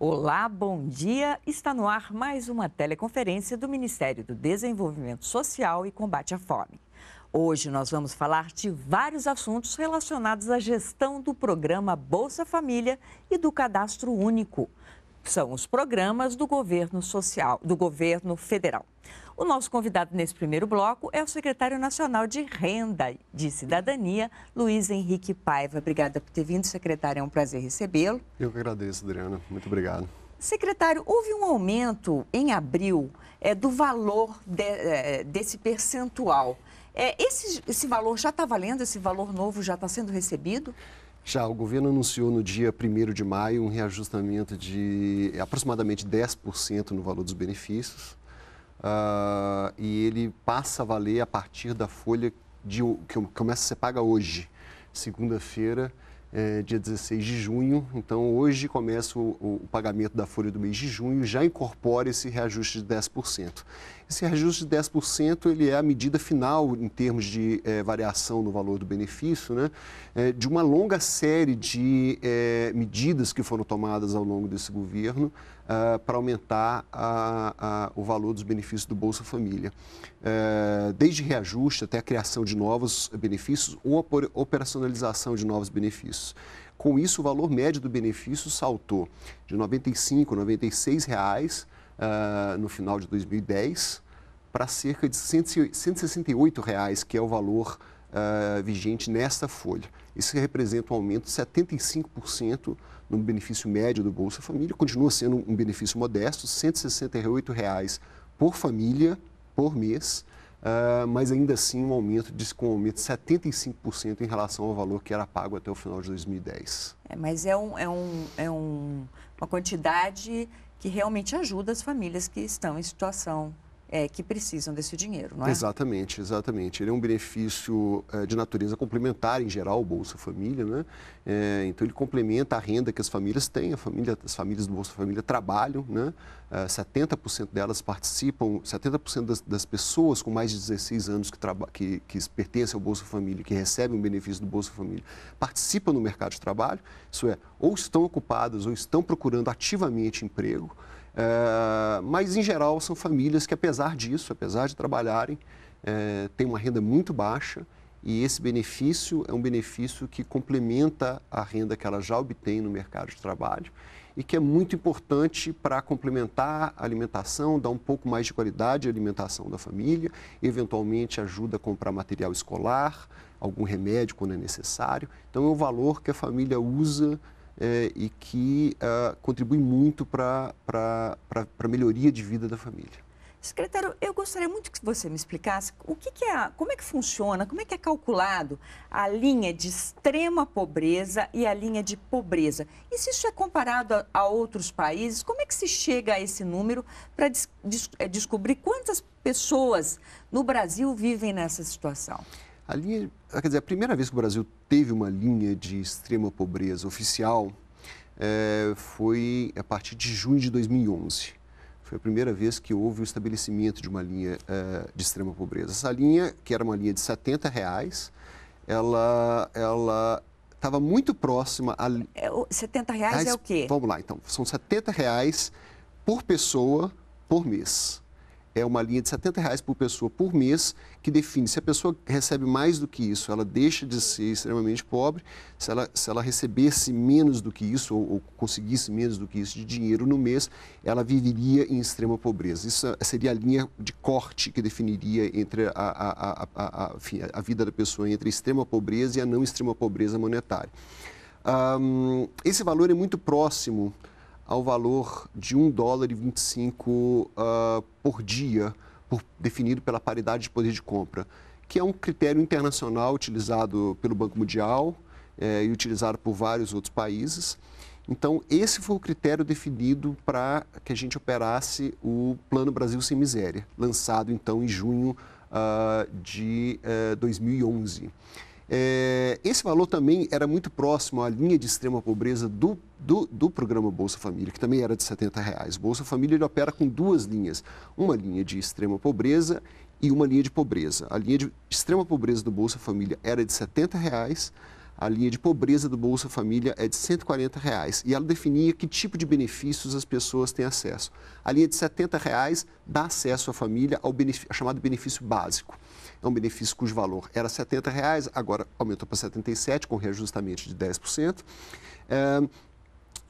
Olá, bom dia. Está no ar mais uma teleconferência do Ministério do Desenvolvimento Social e Combate à Fome. Hoje nós vamos falar de vários assuntos relacionados à gestão do programa Bolsa Família e do Cadastro Único. São os programas do governo social, do governo federal. O nosso convidado nesse primeiro bloco é o secretário nacional de Renda de Cidadania, Luiz Henrique Paiva. Obrigada por ter vindo, secretário. É um prazer recebê-lo. Eu que agradeço, Adriana. Muito obrigado. Secretário, houve um aumento em abril é, do valor de, é, desse percentual é, esse, esse valor já está valendo? Esse valor novo já está sendo recebido? Já, o governo anunciou no dia 1 de maio um reajustamento de aproximadamente 10% no valor dos benefícios. Uh, e ele passa a valer a partir da folha de, que começa a ser paga hoje, segunda-feira, é, dia 16 de junho. Então, hoje começa o, o, pagamento da folha do mês de junho, já incorpora esse reajuste de 10%. Esse reajuste de 10% ele é a medida final em termos de é, variação no valor do benefício, né? É, de uma longa série de é, medidas que foram tomadas ao longo desse governo Uh, ah, para aumentar a, a, o valor dos benefícios do Bolsa Família. Uh, desde reajuste até a criação de novos benefícios ou a operacionalização de novos benefícios. Com isso, o valor médio do benefício saltou de R$ 95, R$ 96 reais uh, no final de 2010 para cerca de 168 reais, que é o valor uh, vigente nesta folha. Isso representa um aumento de 75% no benefício médio do Bolsa Família. Continua sendo um benefício modesto, R$ 168 reais por família por mês, uh, mas ainda assim um aumento de, com um aumento de 75% em relação ao valor que era pago até o final de 2010. É, mas é, um, é, um, é um, uma quantidade que realmente ajuda as famílias que estão em situação é, que precisam desse dinheiro, não é? Exatamente, exatamente. Ele é um benefício é, de natureza complementar, em geral, o Bolsa Família, né? É, então, ele complementa a renda que as famílias têm, a família, as famílias do Bolsa Família trabalham, né? 70% é, delas participam, 70% das, das, pessoas com mais de 16 anos que, que, que pertencem ao Bolsa Família, que recebem o benefício do Bolsa Família, participam no mercado de trabalho, isso é, ou estão ocupadas ou estão procurando ativamente emprego, é, mas, em geral, são famílias que, apesar disso, apesar de trabalharem, é, têm uma renda muito baixa e esse benefício é um benefício que complementa a renda que ela já obtém no mercado de trabalho e que é muito importante para complementar a alimentação, dar um pouco mais de qualidade à alimentação da família, eventualmente ajuda a comprar material escolar, algum remédio quando é necessário. Então, é um valor que a família usa é, e que uh, contribui muito para a melhoria de vida da família. Secretário, eu gostaria muito que você me explicasse o que, que é, como é que funciona, como é que é calculado a linha de extrema pobreza e a linha de pobreza. E se isso é comparado a, a outros países, como é que se chega a esse número para des, des, é, descobrir quantas pessoas no Brasil vivem nessa situação? A linha, quer dizer, a primeira vez que o Brasil teve uma linha de extrema pobreza oficial é, foi a partir de junho de 2011. Foi a primeira vez que houve o estabelecimento de uma linha é, de extrema pobreza. Essa linha, que era uma linha de 70 reais, ela, ela estava muito próxima a. 70 é, reais, reais ah, é o quê? Vamos lá, então. São 70 reais por pessoa por mês é uma linha de 70 reais por pessoa por mês, que define se a pessoa recebe mais do que isso, ela deixa de ser extremamente pobre, se ela, se ela recebesse menos do que isso, ou, ou conseguisse menos do que isso de dinheiro no mês, ela viveria em extrema pobreza. Isso seria a linha de corte que definiria entre a, a, a, a, a vida da pessoa entre a extrema pobreza e a não extrema pobreza monetária. Um, esse valor é muito próximo ao valor de 1 dólar e 25 uh, ah, por dia, por, definido pela paridade de poder de compra, que é um critério internacional utilizado pelo Banco Mundial eh, e utilizado por vários outros países. Então, esse foi o critério definido para que a gente operasse o Plano Brasil Sem Miséria, lançado então em junho uh, de uh, eh, 2011. É, esse valor também era muito próximo à linha de extrema pobreza do, do, do, programa Bolsa Família, que também era de 70 reais. Bolsa Família ele opera com duas linhas, uma linha de extrema pobreza e uma linha de pobreza. A linha de extrema pobreza do Bolsa Família era de 70 reais, a linha de pobreza do Bolsa Família é de R$ 140 reais, e ela definia que tipo de benefícios as pessoas têm acesso. A linha de R$ 70 reais dá acesso à família ao, ao chamado benefício básico. É um benefício cujo valor era R$ 70, reais, agora aumentou para R$ 77, com reajustamento de 10%. É, eh,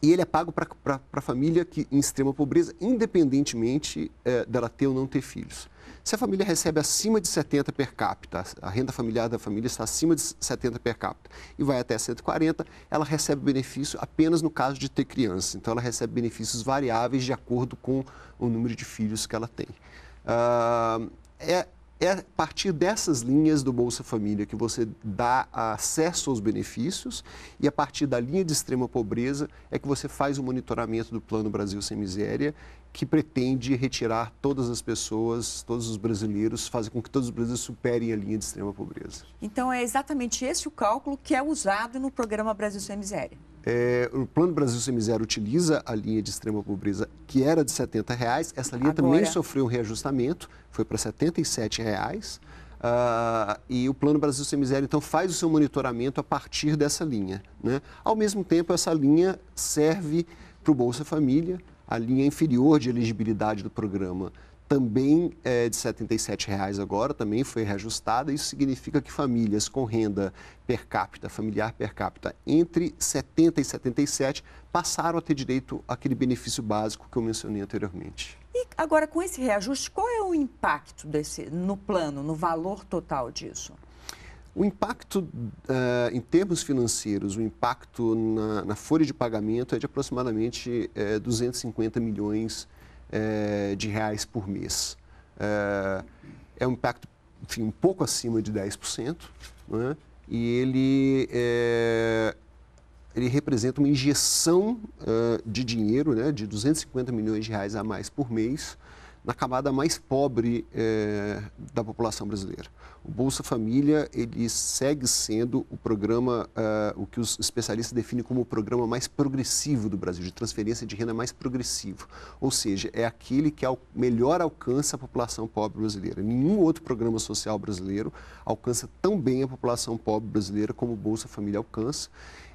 e ele é pago para a família que em extrema pobreza, independentemente é, dela ter ou não ter filhos. Se a família recebe acima de 70 per capita, a renda familiar da família está acima de 70 per capita e vai até 140, ela recebe benefício apenas no caso de ter criança. Então, ela recebe benefícios variáveis de acordo com o número de filhos que ela tem. Uh, é, é a partir dessas linhas do Bolsa Família que você dá acesso aos benefícios e a partir da linha de extrema pobreza é que você faz o monitoramento do Plano Brasil Sem Miséria, que pretende retirar todas as pessoas, todos os brasileiros, fazer com que todos os brasileiros superem a linha de extrema pobreza. Então é exatamente esse o cálculo que é usado no programa Brasil Sem Miséria. É, o Plano Brasil Semizero utiliza a linha de extrema pobreza, que era de R$ Reais. Essa linha Agora. também sofreu um reajustamento, foi para R$ 77,00. Reais. Uh, e o Plano Brasil Miséria então, faz o seu monitoramento a partir dessa linha. Né? Ao mesmo tempo, essa linha serve para o Bolsa Família, a linha inferior de elegibilidade do programa também é de R$ 77,00 agora, também foi reajustada. Isso significa que famílias com renda per capita, familiar per capita, entre 70 e 77 passaram a ter direito àquele benefício básico que eu mencionei anteriormente. E agora, com esse reajuste, qual é o impacto desse no plano, no valor total disso? O impacto uh, em termos financeiros, o impacto na, na, folha de pagamento é de aproximadamente uh, eh, 250 milhões é, de reais por mês. É, é, um impacto, enfim, um pouco acima de 10%, né? e ele, é, ele representa uma injeção é, de dinheiro, né, de 250 milhões de reais a mais por mês, na camada mais pobre é, da população brasileira. O Bolsa Família ele segue sendo o programa, é, o que os especialistas definem como o programa mais progressivo do Brasil, de transferência de renda mais progressivo. Ou seja, é aquele que ao, é melhor alcança a população pobre brasileira. Nenhum outro programa social brasileiro alcança tão bem a população pobre brasileira como o Bolsa Família alcança.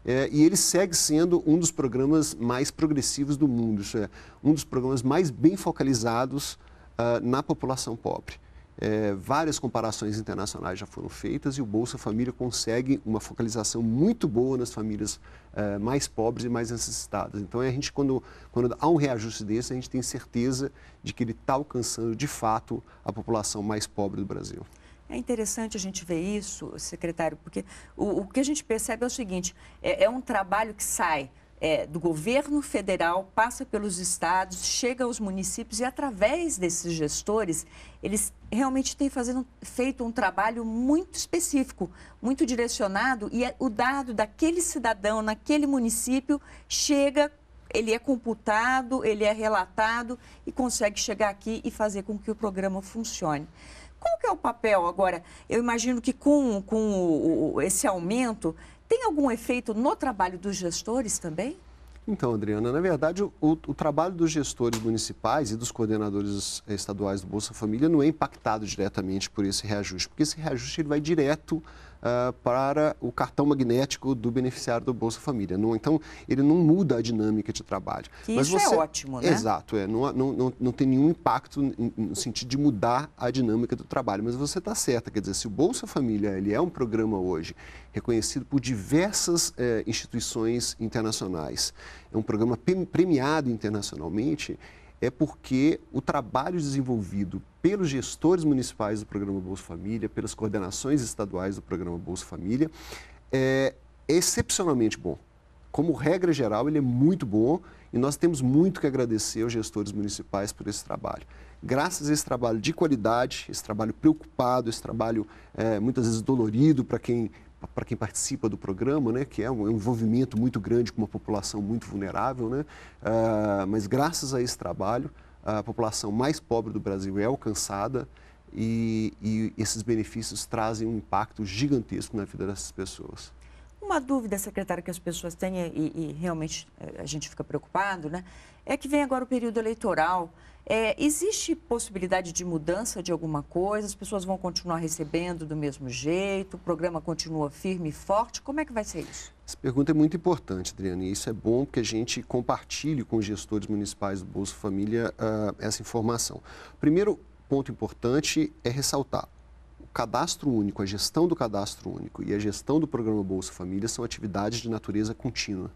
É, e ele segue sendo um dos programas mais progressivos do mundo, isso é, um dos programas mais bem focalizados uh, na população pobre. É, várias comparações internacionais já foram feitas e o Bolsa Família consegue uma focalização muito boa nas famílias uh, mais pobres e mais necessitadas. Então, é, a gente, quando, quando há um reajuste desse, a gente tem certeza de que ele está alcançando de fato a população mais pobre do Brasil. É interessante a gente ver isso, secretário, porque o, o que a gente percebe é o seguinte: é, é um trabalho que sai é, do governo federal, passa pelos estados, chega aos municípios e, através desses gestores, eles realmente têm fazendo, feito um trabalho muito específico, muito direcionado e é, o dado daquele cidadão naquele município chega. Ele é computado, ele é relatado e consegue chegar aqui e fazer com que o programa funcione. Qual que é o papel agora? Eu imagino que com, com o, esse aumento, tem algum efeito no trabalho dos gestores também? Então, Adriana, na verdade, o, o, trabalho dos gestores municipais e dos coordenadores estaduais do Bolsa Família não é impactado diretamente por esse reajuste, porque esse reajuste ele vai direto uh, para o cartão magnético do beneficiário do Bolsa Família. Não, então, ele não muda a dinâmica de trabalho. Que Mas isso é você... é ótimo, né? Exato, é, não, não, não, não tem nenhum impacto no sentido de mudar a dinâmica do trabalho. Mas você está certa, quer dizer, se o Bolsa Família ele é um programa hoje reconhecido por diversas eh, instituições internacionais, é um programa premiado internacionalmente, é porque o trabalho desenvolvido pelos gestores municipais do programa Bolsa Família, pelas coordenações estaduais do programa Bolsa Família, é, é excepcionalmente bom. Como regra geral, ele é muito bom e nós temos muito que agradecer aos gestores municipais por esse trabalho. Graças a esse trabalho de qualidade, esse trabalho preocupado, esse trabalho é, muitas vezes dolorido para quem para quem participa do programa, né, que é, é um envolvimento muito grande com uma população muito vulnerável, né, uh, mas graças a esse trabalho, a população mais pobre do Brasil é alcançada e, e esses benefícios trazem um impacto gigantesco na vida dessas pessoas. Uma dúvida, secretária, que as pessoas têm e, e realmente eh, a gente fica preocupado, né, é que vem agora o período eleitoral é, existe possibilidade de mudança de alguma coisa? As pessoas vão continuar recebendo do mesmo jeito? O programa continua firme e forte? Como é que vai ser isso? Essa pergunta é muito importante, Adriane. E isso é bom porque a gente compartilhe com os gestores municipais do Bolsa Família uh, essa informação. Primeiro ponto importante é ressaltar. O cadastro único, a gestão do cadastro único e a gestão do programa Bolsa Família são atividades de natureza contínua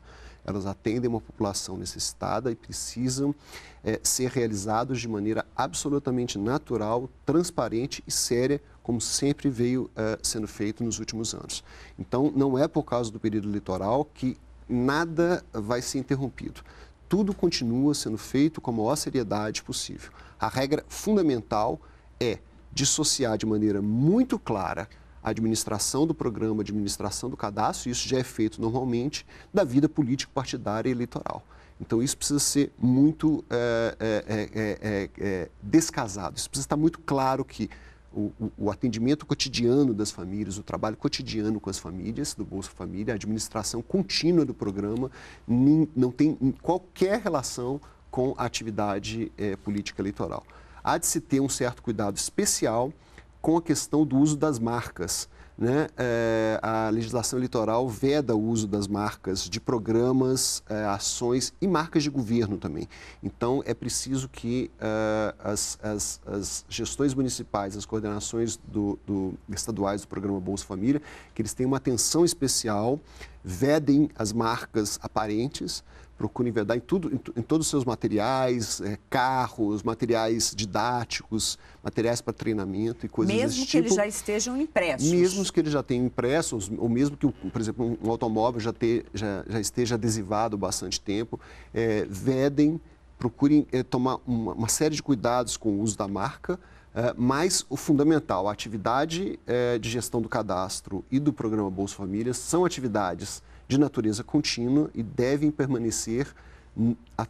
elas atendem uma população necessitada e precisam é, ser realizados de maneira absolutamente natural, transparente e séria, como sempre veio é, sendo feito nos últimos anos. Então, não é por causa do período litoral que nada vai ser interrompido. Tudo continua sendo feito com a maior seriedade possível. A regra fundamental é dissociar de maneira muito clara a administração do programa, a administração do cadastro, e isso já é feito normalmente da vida político-partidária e eleitoral. Então, isso precisa ser muito é, é, é, descasado, isso precisa estar muito claro que o, o, o, atendimento cotidiano das famílias, o trabalho cotidiano com as famílias, do Bolsa Família, a administração contínua do programa, nem, não tem qualquer relação com a atividade eh, política eleitoral. Há de se ter um certo cuidado especial com a questão do uso das marcas. Né? É, a legislação eleitoral veda o uso das marcas de programas, é, ações e marcas de governo também. Então, é preciso que é, as, as, as, gestões municipais, as coordenações do, do, estaduais do programa Bolsa Família, que eles tenham uma atenção especial, vedem as marcas aparentes, procura enverdar em, tudo, em, em todos os seus materiais, é, carros, materiais didáticos, materiais para treinamento e coisas mesmo desse tipo. Mesmo que eles tipo. já estejam impressos. Mesmo que eles já tenham impressos, ou mesmo que, por exemplo, um automóvel já, já, já esteja adesivado bastante tempo, é, vedem, procurem é, tomar uma, uma, série de cuidados com o uso da marca, é, mas o fundamental, a atividade é, de gestão do cadastro e do programa Bolsa Família são atividades de natureza contínua e devem permanecer,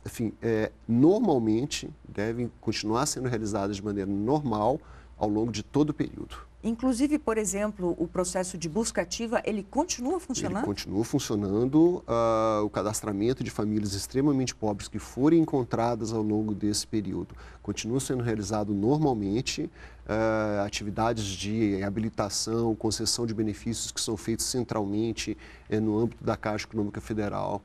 enfim, é, normalmente, devem continuar sendo realizadas de maneira normal ao longo de todo o período. Inclusive, por exemplo, o processo de busca ativa, ele continua funcionando? Ele continua funcionando. Uh, o cadastramento de famílias extremamente pobres que forem encontradas ao longo desse período continua sendo realizado normalmente. Uh, atividades de habilitação, concessão de benefícios que são feitos centralmente eh, no âmbito da Caixa Econômica Federal.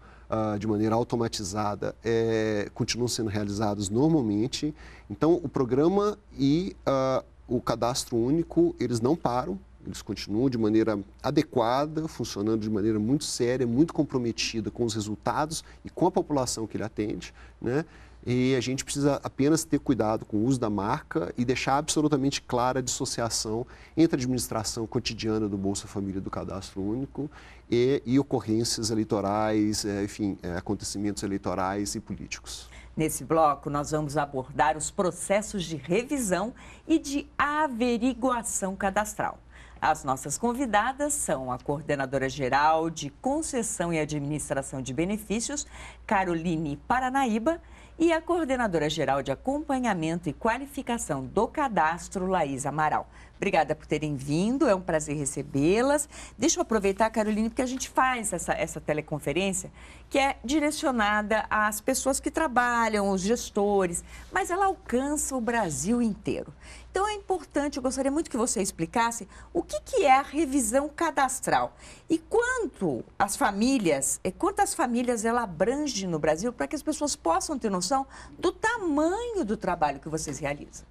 Uh, de maneira automatizada eh, continuam sendo realizados normalmente. Então, o programa e uh, o cadastro único, eles não param, eles continuam de maneira adequada, funcionando de maneira muito séria, muito comprometida com os resultados e com a população que ele atende, né? E a gente precisa apenas ter cuidado com o uso da marca e deixar absolutamente clara a dissociação entre a administração cotidiana do Bolsa Família do Cadastro Único e, e ocorrências eleitorais, é, enfim, é, acontecimentos eleitorais e políticos. Nesse bloco, nós vamos abordar os processos de revisão e de averiguação cadastral. As nossas convidadas são a coordenadora geral de concessão e administração de benefícios, Caroline Paranaíba, e a coordenadora geral de acompanhamento e qualificação do cadastro, Laís Amaral. Obrigada por terem vindo, é um prazer recebê-las. Deixa eu aproveitar, Caroline, porque a gente faz essa, essa teleconferência que é direcionada às pessoas que trabalham, os gestores, mas ela alcança o Brasil inteiro. Então é importante, eu gostaria muito que você explicasse o que, que é a revisão cadastral e quanto as famílias, é, quantas famílias ela abrange no Brasil para que as pessoas possam ter noção do tamanho do trabalho que vocês realizam.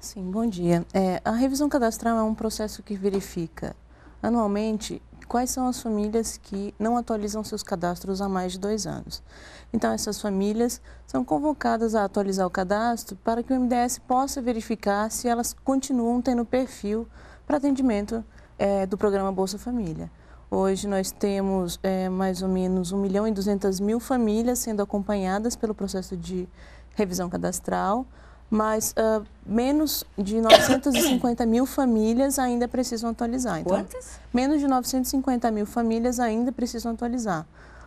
Sim, bom dia. É, a revisão cadastral é um processo que verifica anualmente quais são as famílias que não atualizam seus cadastros há mais de dois anos. Então, essas famílias são convocadas a atualizar o cadastro para que o MDS possa verificar se elas continuam tendo perfil para atendimento é, do programa Bolsa Família. Hoje nós temos é, mais ou menos 1 milhão e 200 mil famílias sendo acompanhadas pelo processo de revisão cadastral, mas uh, menos de 950 mil famílias ainda precisam atualizar. Então, Quantas? Menos de 950 mil famílias ainda precisam atualizar.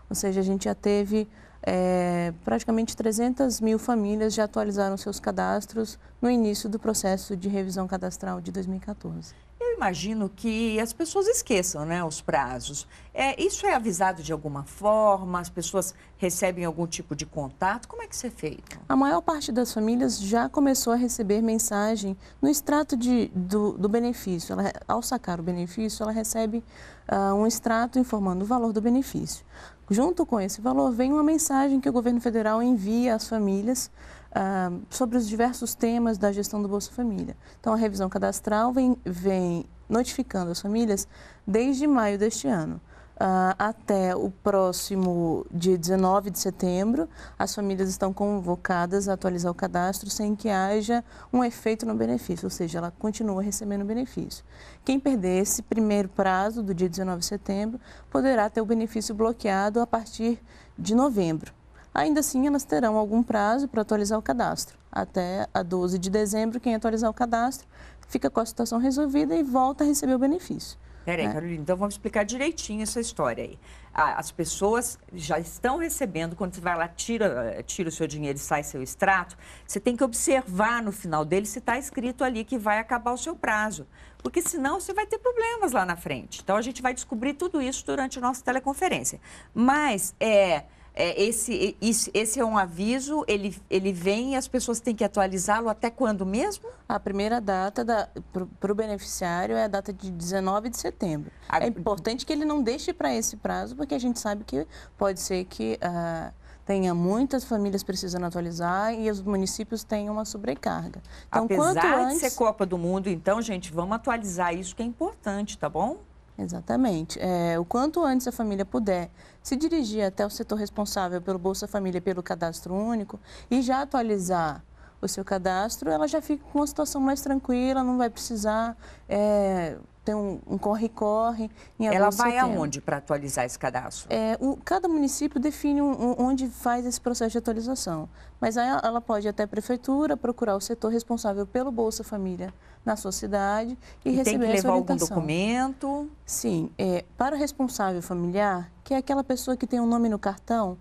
Ou seja, a gente já teve é, praticamente 300 mil famílias já atualizaram seus cadastros no início do processo de revisão cadastral de 2014. Eu imagino que as pessoas esqueçam né, os prazos. É, isso é avisado de alguma forma? As pessoas recebem algum tipo de contato? Como é que isso é feito? A maior parte das famílias já começou a receber mensagem no extrato de, do, do benefício. Ela, ao sacar o benefício, ela recebe uh, um extrato informando o valor do benefício. Junto com esse valor, vem uma mensagem que o governo federal envia às famílias ah, sobre os diversos temas da gestão do Bolsa Família. Então, a revisão cadastral vem, vem notificando as famílias desde maio deste ano. Uh, até o próximo dia 19 de setembro, as famílias estão convocadas a atualizar o cadastro sem que haja um efeito no benefício, ou seja, ela continua recebendo o benefício. Quem perder esse primeiro prazo do dia 19 de setembro poderá ter o benefício bloqueado a partir de novembro. Ainda assim, elas terão algum prazo para atualizar o cadastro. Até a 12 de dezembro, quem atualizar o cadastro fica com a situação resolvida e volta a receber o benefício. Peraí, né? Carolina, então vamos explicar direitinho essa história aí. As pessoas já estão recebendo, quando você vai lá, tira, tira o seu dinheiro e sai seu extrato, você tem que observar no final dele se está escrito ali que vai acabar o seu prazo. Porque senão você vai ter problemas lá na frente. Então a gente vai descobrir tudo isso durante a nossa teleconferência. Mas é é, esse, esse, é um aviso, ele, ele vem e as pessoas têm que atualizá-lo até quando mesmo? A primeira data da, para o beneficiário é a data de 19 de setembro. A... É importante que ele não deixe para esse prazo, porque a gente sabe que pode ser que uh, tenha muitas famílias precisando atualizar e os municípios tenham uma sobrecarga. Então, Apesar quanto antes... de ser Copa do Mundo, então, gente, vamos atualizar isso que é importante, tá bom? Exatamente. É, o quanto antes a família puder se dirigir até o setor responsável pelo Bolsa Família e pelo Cadastro Único e já atualizar o seu cadastro, ela já fica com uma situação mais tranquila, não vai precisar é, tem um corre-corre. Um Ela vai setembro. aonde para atualizar esse cadastro? É, o, cada município define um, um, onde faz esse processo de atualização. Mas aí ela pode ir até a prefeitura, procurar o setor responsável pelo Bolsa Família na sua cidade e, e receber tem que levar algum documento? Sim. É, para o responsável familiar, que é aquela pessoa que tem um nome no cartão,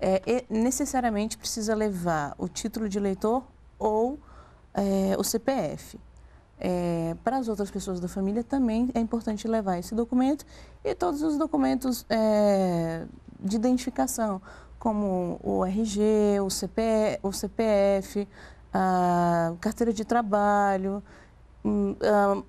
é, necessariamente precisa levar o título de eleitor ou é, o CPF é, para as outras pessoas da família também é importante levar esse documento e todos os documentos é, de identificação, como o RG, o, CP, o CPF, a carteira de trabalho, um,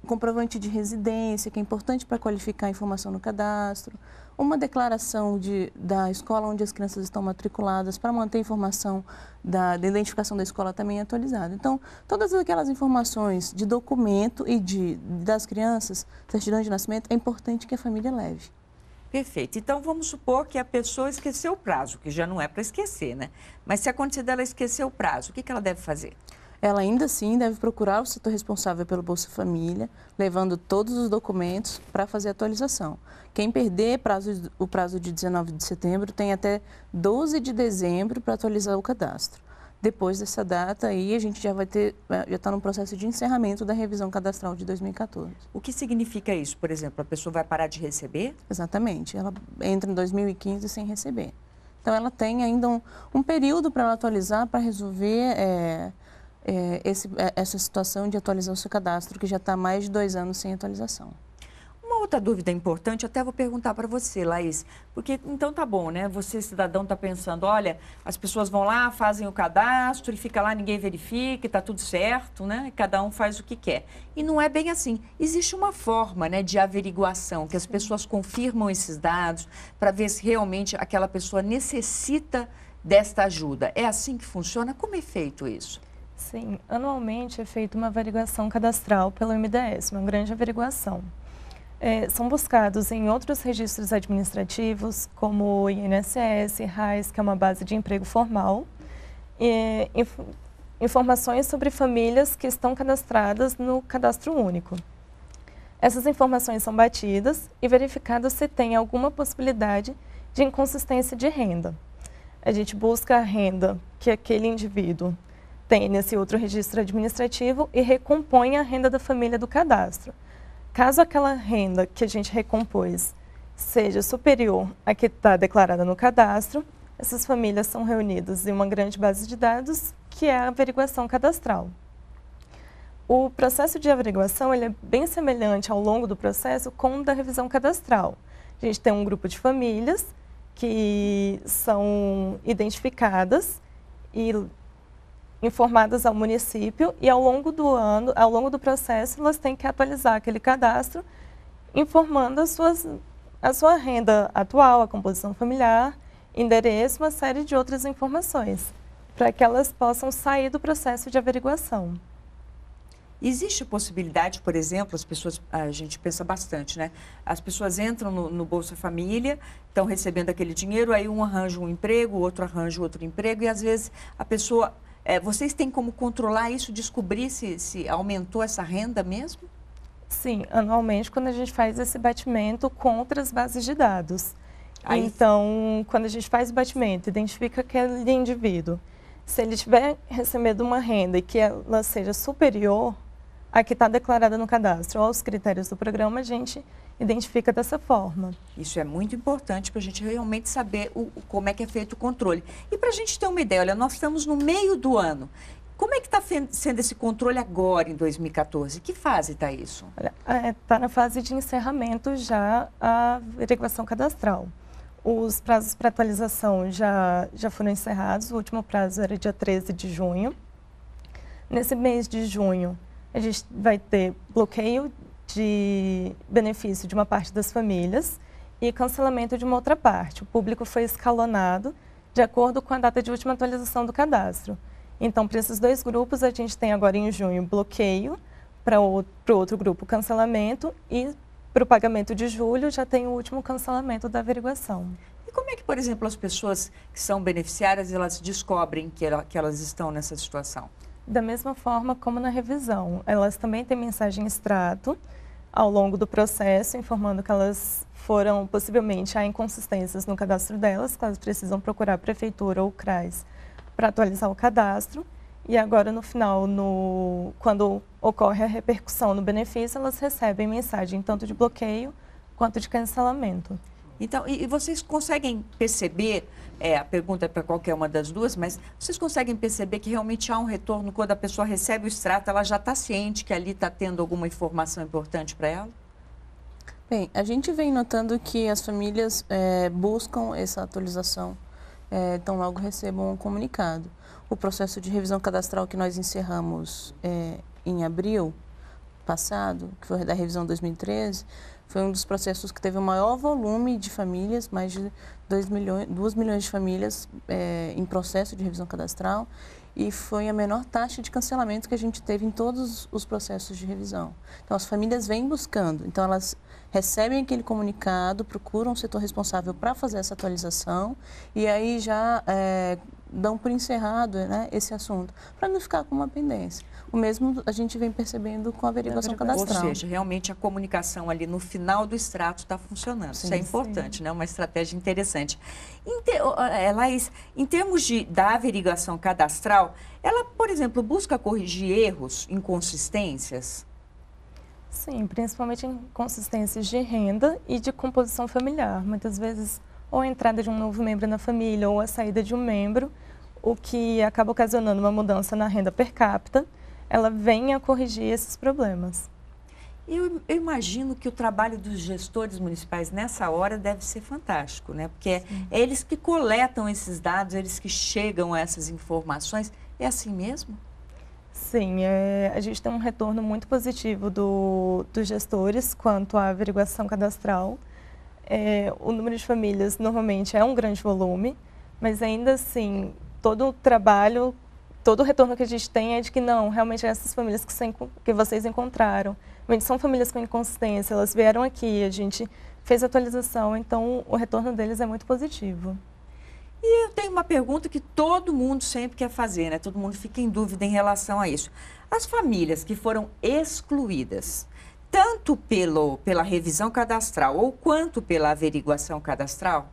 comprovante de residência, que é importante para qualificar a informação no cadastro uma declaração de, da escola onde as crianças estão matriculadas para manter a informação da, da, identificação da escola também atualizada. Então, todas aquelas informações de documento e de, das crianças, certidão de nascimento, é importante que a família leve. Perfeito. Então, vamos supor que a pessoa esqueceu o prazo, que já não é para esquecer, né? Mas se acontecer dela esquecer o prazo, o que, que ela deve fazer? ela ainda assim deve procurar o setor responsável pelo Bolsa Família, levando todos os documentos para fazer a atualização. Quem perder prazo, o prazo de 19 de setembro tem até 12 de dezembro para atualizar o cadastro. Depois dessa data aí, a gente já vai ter, é, já está no processo de encerramento da revisão cadastral de 2014. O que significa isso? Por exemplo, a pessoa vai parar de receber? Exatamente. Ela entra em 2015 sem receber. Então, ela tem ainda um, um período para atualizar, para resolver é, é, esse, é, essa situação de atualizar o seu cadastro, que já está mais de dois anos sem atualização. Uma outra dúvida importante, até vou perguntar para você, Laís, porque então tá bom, né? Você, cidadão, está pensando, olha, as pessoas vão lá, fazem o cadastro, e fica lá, ninguém verifica, está tudo certo, né? Cada um faz o que quer. E não é bem assim. Existe uma forma né, de averiguação, que as pessoas confirmam esses dados para ver se realmente aquela pessoa necessita desta ajuda. É assim que funciona? Como é feito isso? Sim, anualmente é feita uma averiguação cadastral pelo MDS, uma grande averiguação. É, são buscados em outros registros administrativos, como o INSS, RAIS, que é uma base de emprego formal, e, inf informações sobre famílias que estão cadastradas no cadastro único. Essas informações são batidas e verificadas se tem alguma possibilidade de inconsistência de renda. A gente busca a renda que aquele indivíduo tem nesse outro registro administrativo e recompõe a renda da família do cadastro. Caso aquela renda que a gente recompôs seja superior à que está declarada no cadastro, essas famílias são reunidas em uma grande base de dados, que é a averiguação cadastral. O processo de averiguação ele é bem semelhante ao longo do processo com o da revisão cadastral. A gente tem um grupo de famílias que são identificadas e informadas ao município e ao longo do ano, ao longo do processo, elas têm que atualizar aquele cadastro, informando as suas, a sua renda atual, a composição familiar, endereço, uma série de outras informações, para que elas possam sair do processo de averiguação. Existe possibilidade, por exemplo, as pessoas, a gente pensa bastante, né? As pessoas entram no, no Bolsa Família, estão recebendo aquele dinheiro, aí um arranja um emprego, o outro arranja outro emprego, e às vezes a pessoa é, vocês têm como controlar isso, descobrir se, se aumentou essa renda mesmo? Sim, anualmente, quando a gente faz esse batimento contra as bases de dados. Aí... Então, quando a gente faz o batimento, identifica aquele indivíduo. Se ele tiver recebendo uma renda e que ela seja superior à que está declarada no cadastro ou aos critérios do programa, a gente identifica dessa forma. Isso é muito importante para a gente realmente saber o, como é que é feito o controle. E para a gente ter uma ideia, olha, nós estamos no meio do ano. Como é que está sendo esse controle agora, em 2014? Que fase está isso? Está é, tá na fase de encerramento já a averiguação cadastral. Os prazos para atualização já, já foram encerrados. O último prazo era dia 13 de junho. Nesse mês de junho, a gente vai ter bloqueio de benefício de uma parte das famílias e cancelamento de uma outra parte. O público foi escalonado de acordo com a data de última atualização do cadastro. Então, para esses dois grupos, a gente tem agora em junho bloqueio, para o outro grupo cancelamento e para o pagamento de julho já tem o último cancelamento da averiguação. E como é que, por exemplo, as pessoas que são beneficiárias, elas descobrem que, ela, que elas estão nessa situação? da mesma forma como na revisão. Elas também têm mensagem extrato ao longo do processo, informando que elas foram, possivelmente, há inconsistências no cadastro delas, que elas precisam procurar a prefeitura ou o CRAS para atualizar o cadastro. E agora, no final, no, quando ocorre a repercussão no benefício, elas recebem mensagem tanto de bloqueio quanto de cancelamento. Então, e, e vocês conseguem perceber, é, a pergunta é para qualquer uma das duas, mas vocês conseguem perceber que realmente há um retorno quando a pessoa recebe o extrato, ela já está ciente que ali está tendo alguma informação importante para ela? Bem, a gente vem notando que as famílias é, buscam essa atualização, é, então logo recebam um comunicado. O processo de revisão cadastral que nós encerramos é, em abril passado, que foi da revisão 2013, foi um dos processos que teve o maior volume de famílias, mais de 2 milhões, milhões de famílias é, em processo de revisão cadastral e foi a menor taxa de cancelamento que a gente teve em todos os processos de revisão. Então, as famílias vêm buscando, então elas recebem aquele comunicado, procuram o setor responsável para fazer essa atualização e aí já é, dão por encerrado né, esse assunto, para não ficar com uma pendência. O mesmo a gente vem percebendo com a averiguação cadastral. Ou seja, realmente a comunicação ali no final do extrato está funcionando. Sim, Isso é importante, sim. né? uma estratégia interessante. Em te, é, Laís, em termos de, da averiguação cadastral, ela, por exemplo, busca corrigir erros, inconsistências? Sim, principalmente inconsistências de renda e de composição familiar. Muitas vezes ou a entrada de um novo membro na família ou a saída de um membro o que acaba ocasionando uma mudança na renda per capita, ela venha corrigir esses problemas. Eu, eu, imagino que o trabalho dos gestores municipais nessa hora deve ser fantástico, né? Porque é, é, eles que coletam esses dados, eles que chegam a essas informações. É assim mesmo? Sim, é, a gente tem um retorno muito positivo do, dos gestores quanto à averiguação cadastral. É, o número de famílias normalmente é um grande volume, mas ainda assim todo o trabalho, todo o retorno que a gente tem é de que não, realmente é essas famílias que, que vocês encontraram, são famílias com inconsistência, elas vieram aqui, a gente fez a atualização, então o retorno deles é muito positivo. E eu tenho uma pergunta que todo mundo sempre quer fazer, né? Todo mundo fica em dúvida em relação a isso. As famílias que foram excluídas, tanto pelo, pela revisão cadastral ou quanto pela averiguação cadastral,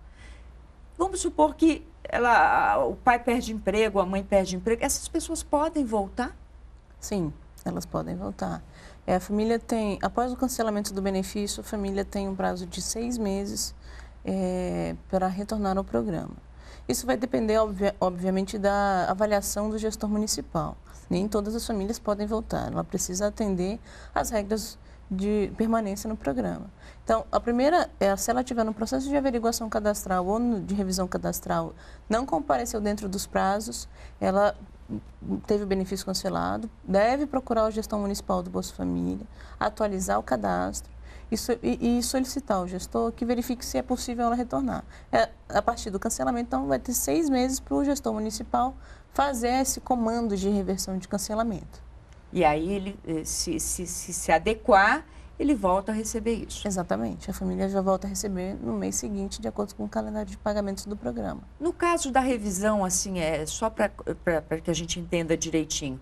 vamos supor que ela, o pai perde emprego, a mãe perde emprego, essas pessoas podem voltar? Sim, elas podem voltar. É, a família tem, após o cancelamento do benefício, a família tem um prazo de seis meses é, para retornar ao programa. Isso vai depender, obvia, obviamente, da avaliação do gestor municipal. Nem todas as famílias podem voltar. Ela precisa atender às regras de permanência no programa. Então, a primeira é se ela tiver no processo de averiguação cadastral ou no, de revisão cadastral, não compareceu dentro dos prazos, ela teve o benefício cancelado, deve procurar a gestão municipal do Bolsa Família, atualizar o cadastro e, e, solicitar ao gestor que verifique se é possível ela retornar. É, a partir do cancelamento, então, vai ter seis meses para o gestor municipal fazer esse comando de reversão de cancelamento. E aí ele eh, se, se, se, se adequar ele volta a receber isso. Exatamente. A família já volta a receber no mês seguinte, de acordo com o calendário de pagamentos do programa. No caso da revisão, assim, é só para que a gente entenda direitinho,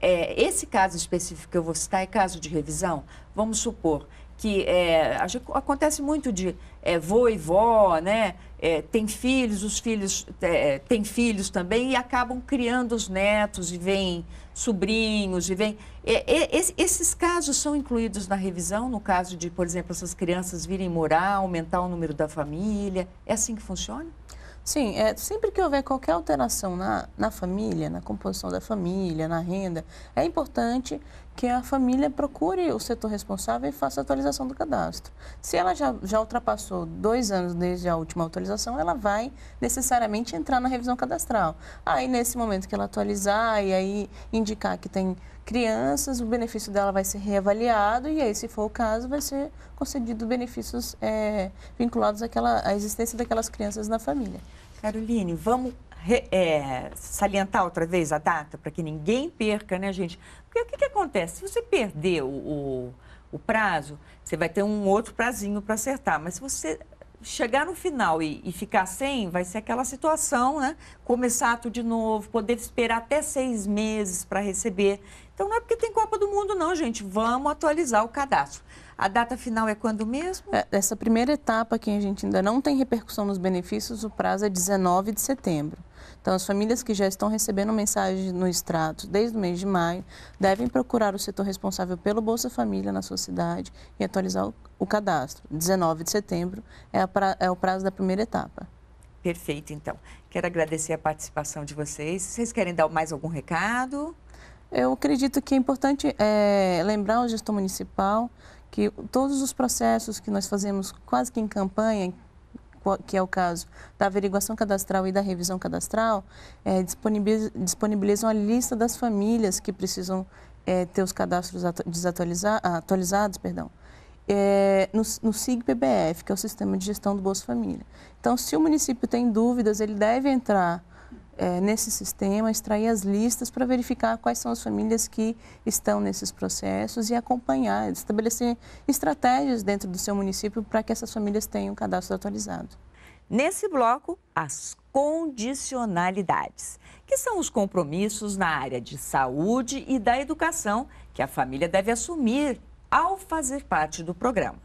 é, esse caso específico que eu vou citar é caso de revisão. Vamos supor que é, acontece muito de é, vô e vó, né? É, tem filhos, os filhos é, é têm filhos também e acabam criando os netos e vêm sobrinhos, de vem. É, é, esses casos são incluídos na revisão, no caso de, por exemplo, essas crianças virem morar, aumentar o número da família. É assim que funciona? Sim, é, sempre que houver qualquer alteração na, na família, na composição da família, na renda, é importante que a família procure o setor responsável e faça a atualização do cadastro. Se ela já, já ultrapassou dois anos desde a última atualização, ela vai necessariamente entrar na revisão cadastral. Aí, nesse momento que ela atualizar e aí indicar que tem crianças, o benefício dela vai ser reavaliado e aí, se for o caso, vai ser concedido benefícios é, vinculados àquela, à existência daquelas crianças na família. Caroline, vamos é, salientar outra vez a data para que ninguém perca, né, gente? Porque o que, que acontece? Se você perder o, o, o, prazo, você vai ter um outro prazinho para acertar. Mas se você chegar no final e, e, ficar sem, vai ser aquela situação, né? Começar tudo de novo, poder esperar até seis meses para receber. Então não é porque tem Copa do Mundo, não, gente. Vamos atualizar o cadastro. A data final é quando mesmo? É, essa primeira etapa que a gente ainda não tem repercussão nos benefícios, o prazo é 19 de setembro. Então, as famílias que já estão recebendo mensagem no extrato desde o mês de maio devem procurar o setor responsável pelo Bolsa Família na sua cidade e atualizar o, o cadastro. 19 de setembro é, pra, é o prazo da primeira etapa. Perfeito, então. Quero agradecer a participação de vocês. Vocês querem dar mais algum recado? Eu acredito que é importante é, lembrar o gestor municipal que todos os processos que nós fazemos quase que em campanha, que é o caso da averiguação cadastral e da revisão cadastral, é, disponibilizam, a lista das famílias que precisam é, ter os cadastros ah, atualizados, perdão, é, no, no SIGPBF, que é o Sistema de Gestão do Bolsa Família. Então, se o município tem dúvidas, ele deve entrar é, nesse sistema, extrair as listas para verificar quais são as famílias que estão nesses processos e acompanhar, estabelecer estratégias dentro do seu município para que essas famílias tenham o cadastro atualizado. Nesse bloco, as condicionalidades, que são os compromissos na área de saúde e da educação que a família deve assumir ao fazer parte do programa.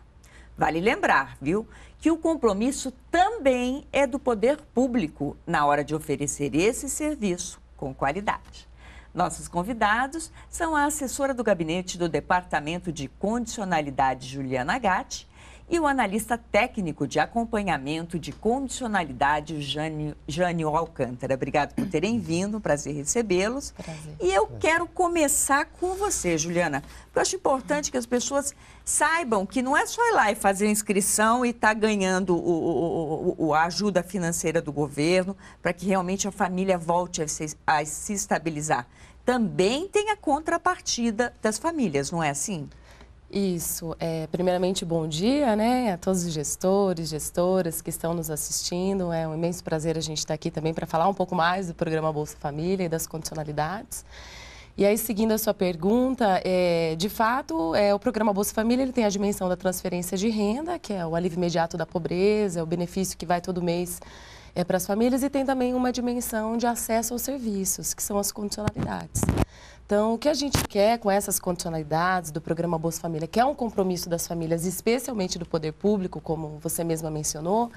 Vale lembrar, viu, que o compromisso também é do poder público na hora de oferecer esse serviço com qualidade. Nossos convidados são a assessora do gabinete do Departamento de Condicionalidade, Juliana Gatti, e o analista técnico de acompanhamento de condicionalidade, Jânio, Alcântara. Obrigado por terem vindo, prazer recebê-los. E eu prazer. quero começar com você, Juliana, porque eu acho importante que as pessoas saibam que não é só ir lá e fazer inscrição e estar tá ganhando o, o, o, a ajuda financeira do governo para que realmente a família volte a se, a se estabilizar. Também tem a contrapartida das famílias, não é assim? Isso. É, primeiramente, bom dia né, a todos os gestores, gestoras que estão nos assistindo. É um imenso prazer a gente estar aqui também para falar um pouco mais do programa Bolsa Família e das condicionalidades. E aí, seguindo a sua pergunta, é, de fato, é, o programa Bolsa Família ele tem a dimensão da transferência de renda, que é o alívio imediato da pobreza, é o benefício que vai todo mês é, para as famílias, e tem também uma dimensão de acesso aos serviços, que são as condicionalidades. Então, o que a gente quer com essas condicionalidades do programa Bolsa Família, que é um compromisso das famílias, especialmente do poder público, como você mesma mencionou,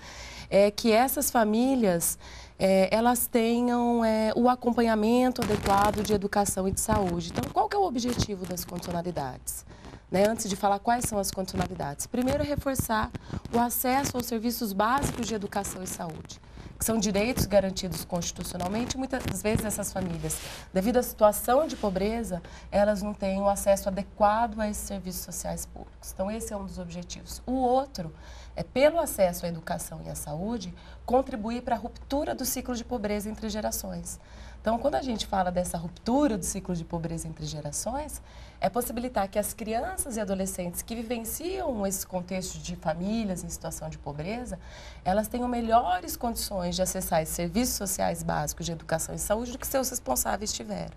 é que essas famílias é, elas tenham é, o acompanhamento adequado de educação e de saúde. Então, qual que é o objetivo das condicionalidades? Né, antes de falar quais são as condicionalidades. Primeiro, é reforçar o acesso aos serviços básicos de educação e saúde são direitos garantidos constitucionalmente, muitas vezes essas famílias, devido à situação de pobreza, elas não têm o acesso adequado a esses serviços sociais públicos. Então, esse é um dos objetivos. O outro é, pelo acesso à educação e à saúde, contribuir para a ruptura do ciclo de pobreza entre gerações. Então, quando a gente fala dessa ruptura do ciclo de pobreza entre gerações, é possibilitar que as crianças e adolescentes que vivenciam esse contexto de famílias em situação de pobreza, elas tenham melhores condições de acessar esses serviços sociais básicos de educação e saúde do que seus responsáveis tiveram.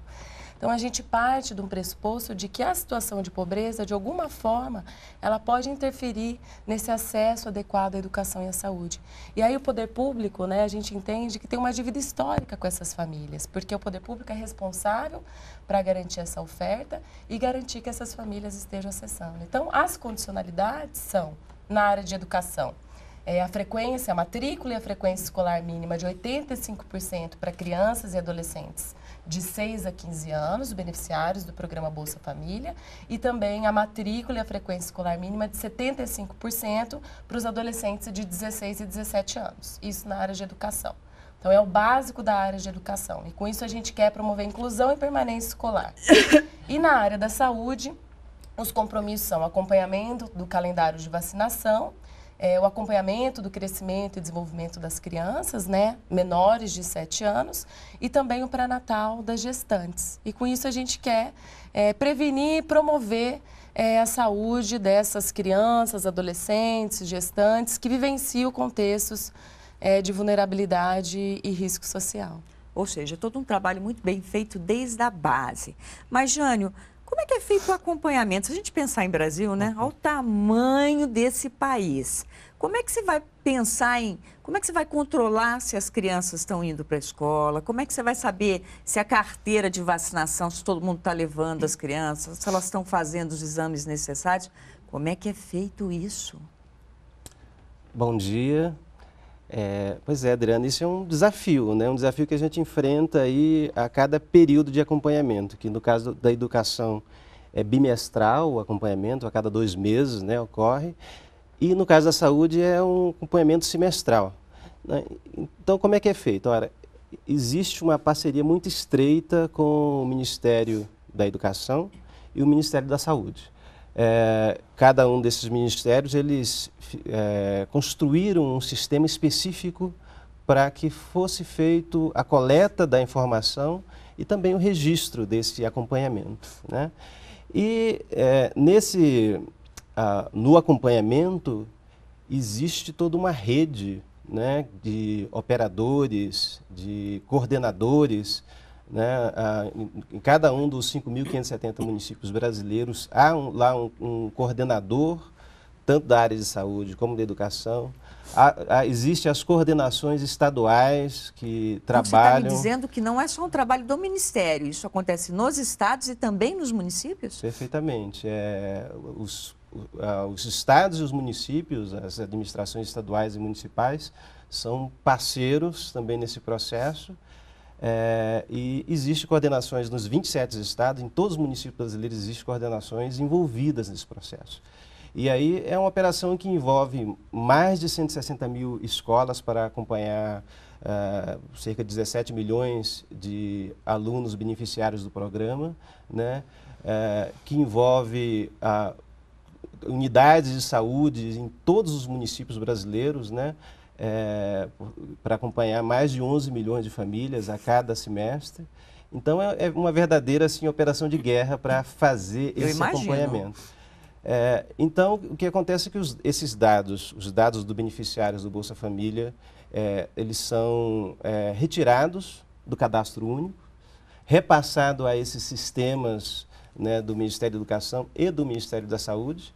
Então a gente parte de um pressuposto de que a situação de pobreza, de alguma forma, ela pode interferir nesse acesso adequado à educação e à saúde. E aí o poder público, né, a gente entende que tem uma dívida histórica com essas famílias, porque o poder público é responsável para garantir essa oferta e garantir que essas famílias estejam acessando. Então as condicionalidades são na área de educação. É, a frequência, a matrícula e a frequência escolar mínima de 85% para crianças e adolescentes de 6 a 15 anos, beneficiários do programa Bolsa Família, e também a matrícula e a frequência escolar mínima de 75% para os adolescentes de 16 e 17 anos. Isso na área de educação. Então, é o básico da área de educação. E com isso, a gente quer promover inclusão e permanência escolar. E na área da saúde, os compromissos são acompanhamento do calendário de vacinação, é, o acompanhamento do crescimento e desenvolvimento das crianças, né, menores de 7 anos, e também o pré-natal das gestantes. E com isso a gente quer é, prevenir e promover é, a saúde dessas crianças, adolescentes, gestantes que vivenciam contextos é, de vulnerabilidade e risco social. Ou seja, é todo um trabalho muito bem feito desde a base. Mas, Jânio, como é que é feito o acompanhamento? Se a gente pensar em Brasil, né? Uhum. Olha o tamanho desse país. Como é que você vai pensar em. Como é que você vai controlar se as crianças estão indo para a escola? Como é que você vai saber se a carteira de vacinação, se todo mundo está levando as crianças, se elas estão fazendo os exames necessários? Como é que é feito isso? Bom dia. É, pois é, Adriana, isso é um desafio, né? um desafio que a gente enfrenta aí a cada período de acompanhamento, que no caso da educação é bimestral, o acompanhamento a cada dois meses né, ocorre, e no caso da saúde é um acompanhamento semestral. Né? Então, como é que é feito? Ora, existe uma parceria muito estreita com o Ministério da Educação e o Ministério da Saúde é, cada um desses ministérios eles é, construíram um sistema específico para que fosse feito a coleta da informação e também o registro desse acompanhamento. Né? E é, nesse, no acompanhamento existe toda uma rede né, de operadores, de coordenadores né, a, em cada um dos 5.570 municípios brasileiros, há um, lá um, um, coordenador, tanto da área de saúde como da educação. Há, há Existem as coordenações estaduais que tá trabalham. você está dizendo que não é só um trabalho do Ministério, isso acontece nos estados e também nos municípios? Perfeitamente. É, os, os estados e os municípios, as administrações estaduais e municipais, são parceiros também nesse processo é, e existe coordenações nos 27 estados, em todos os municípios brasileiros existem coordenações envolvidas nesse processo. E aí é uma operação que envolve mais de 160 mil escolas para acompanhar uh, cerca de 17 milhões de alunos beneficiários do programa, né? Uh, que envolve uh, unidades de saúde em todos os municípios brasileiros, né? é, para acompanhar mais de 11 milhões de famílias a cada semestre. Então é, é uma verdadeira assim, operação de guerra para fazer Eu esse imagino. acompanhamento. É, então, o que acontece é que os, esses dados, os dados dos beneficiários do Bolsa Família, é, eles são é, retirados do cadastro único, repassado a esses sistemas né, do Ministério da Educação e do Ministério da Saúde,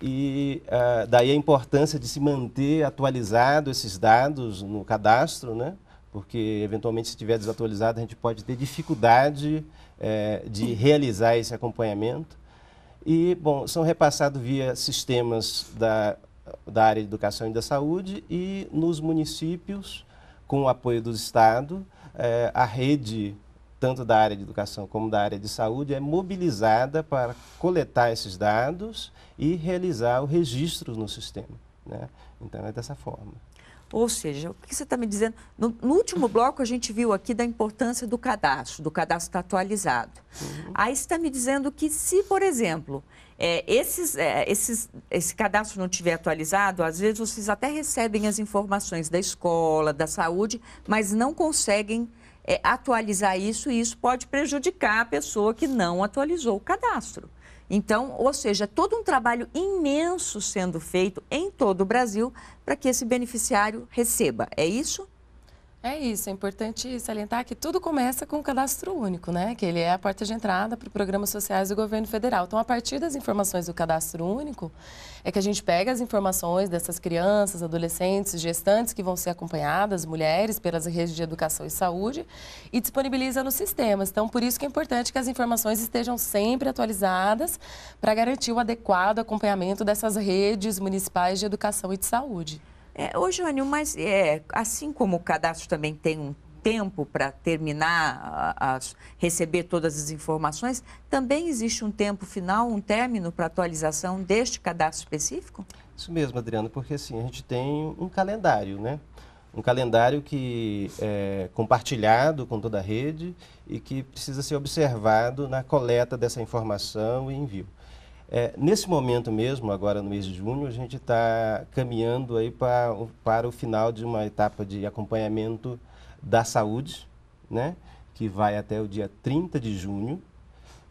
e ah, daí a importância de se manter atualizado esses dados no cadastro, né? porque eventualmente se estiver desatualizado a gente pode ter dificuldade eh, de realizar esse acompanhamento. E, bom, são repassados via sistemas da, da área de educação e da saúde e nos municípios, com o apoio do Estado, eh, a rede tanto da área de educação como da área de saúde, é mobilizada para coletar esses dados e realizar o registro no sistema. Né? Então, é dessa forma. Ou seja, o que você está me dizendo? No, no, último bloco, a gente viu aqui da importância do cadastro, do cadastro estar tá atualizado. Uhum. Aí você está me dizendo que, se, por exemplo, é, esses, é, esses, esse cadastro não tiver atualizado, às vezes vocês até recebem as informações da escola, da saúde, mas não conseguem é, atualizar isso e isso pode prejudicar a pessoa que não atualizou o cadastro. Então, ou seja, é todo um trabalho imenso sendo feito em todo o Brasil para que esse beneficiário receba. É isso? É isso, é importante salientar que tudo começa com o cadastro único, né? Que ele é a porta de entrada para os programas sociais do governo federal. Então, a partir das informações do cadastro único, é que a gente pega as informações dessas crianças, adolescentes, gestantes que vão ser acompanhadas, mulheres, pelas redes de educação e saúde, e disponibiliza nos sistemas. Então, por isso que é importante que as informações estejam sempre atualizadas para garantir o adequado acompanhamento dessas redes municipais de educação e de saúde. É, ô, Jânio, mas é, assim como o cadastro também tem um tempo para terminar, a, receber todas as informações, também existe um tempo final, um término para atualização deste cadastro específico? Isso mesmo, Adriana, porque assim, a gente tem um calendário, né? Um calendário que é compartilhado com toda a rede e que precisa ser observado na coleta dessa informação e envio. É, nesse momento mesmo, agora no mês de junho, a gente está caminhando aí pra, para o final de uma etapa de acompanhamento da saúde, né? que vai até o dia 30 de junho,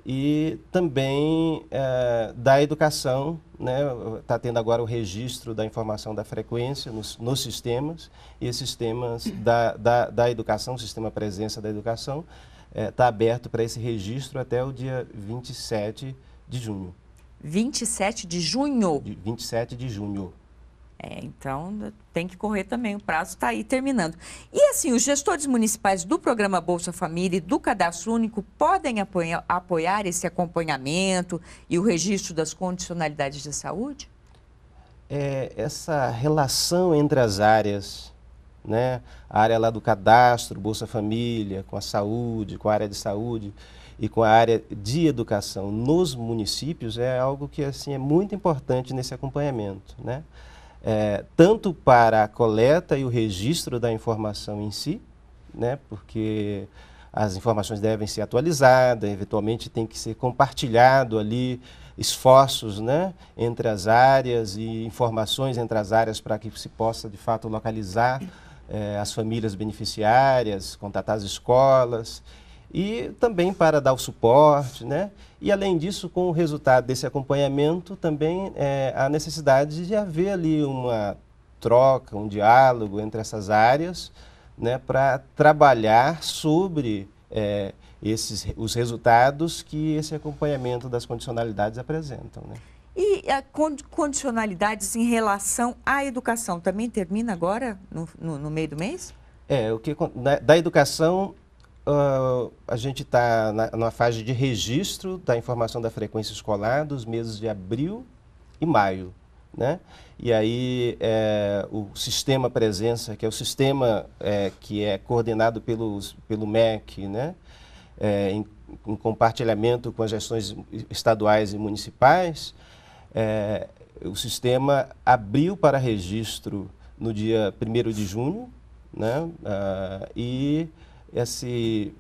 e também é, da educação, está né? Tá tendo agora o registro da informação da frequência nos, nos sistemas, e esses sistemas da, da, da educação, o sistema presença da educação, está é, tá aberto para esse registro até o dia 27 de junho. 27 de junho. De 27 de junho. É, então tem que correr também, o prazo está aí terminando. E assim, os gestores municipais do programa Bolsa Família e do Cadastro Único podem apoiar, apoiar esse acompanhamento e o registro das condicionalidades de saúde? É, essa relação entre as áreas, né? a área lá do cadastro, Bolsa Família, com a saúde, com a área de saúde, e com a área de educação nos municípios é algo que assim é muito importante nesse acompanhamento, né? É, tanto para a coleta e o registro da informação em si, né? Porque as informações devem ser atualizadas, eventualmente tem que ser compartilhado ali esforços né, entre as áreas e informações entre as áreas para que se possa de fato localizar eh, as famílias beneficiárias, contatar as escolas e também para dar o suporte, né? E além disso, com o resultado desse acompanhamento, também é, a necessidade de haver ali uma troca, um diálogo entre essas áreas, né? Para trabalhar sobre é, esses os resultados que esse acompanhamento das condicionalidades apresentam, né? E condicionalidades em relação à educação também termina agora no, no, no meio do mês? É o que né, da educação uh, a gente está na, na fase de registro da informação da frequência escolar dos meses de abril e maio. Né? E aí é, o sistema presença, que é o sistema é, que é coordenado pelos, pelo MEC, né? É, em, em, compartilhamento com as gestões estaduais e municipais, é, o sistema abriu para registro no dia 1 de junho, né? Ah, e esse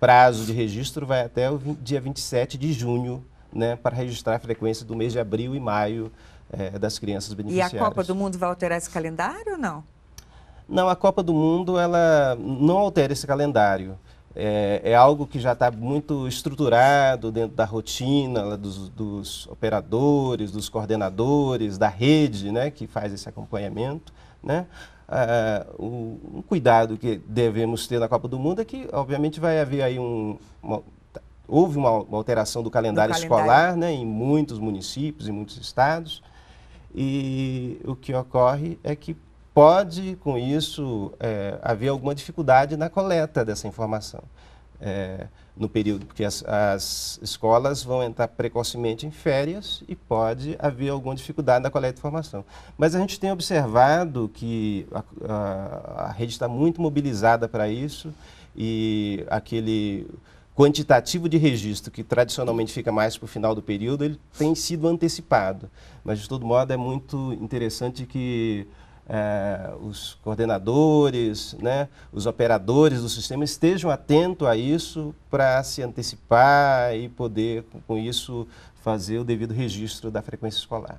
prazo de registro vai até o dia 27 de junho, né, para registrar a frequência do mês de abril e maio é, das crianças beneficiárias. E a Copa do Mundo vai alterar esse calendário ou não? Não, a Copa do Mundo ela não altera esse calendário. É, é algo que já está muito estruturado dentro da rotina dos, dos, operadores, dos coordenadores, da rede né, que faz esse acompanhamento. Né? Uh, é, um, é, cuidado que devemos ter na Copa do Mundo é que, obviamente, vai haver aí um. Uma, houve uma, uma, alteração do calendário, do escolar calendário. Né, em muitos municípios, em muitos estados. E o que ocorre é que pode, com isso, é, haver alguma dificuldade na coleta dessa informação. É, no período, porque as, as, escolas vão entrar precocemente em férias e pode haver alguma dificuldade na coleta de informação. Mas a gente tem observado que a, a, a rede está muito mobilizada para isso e aquele quantitativo de registro que tradicionalmente fica mais para o final do período, ele tem sido antecipado. Mas, de todo modo, é muito interessante que é, os coordenadores, né, os operadores do sistema estejam atentos a isso para se antecipar e poder, com isso, fazer o devido registro da frequência escolar.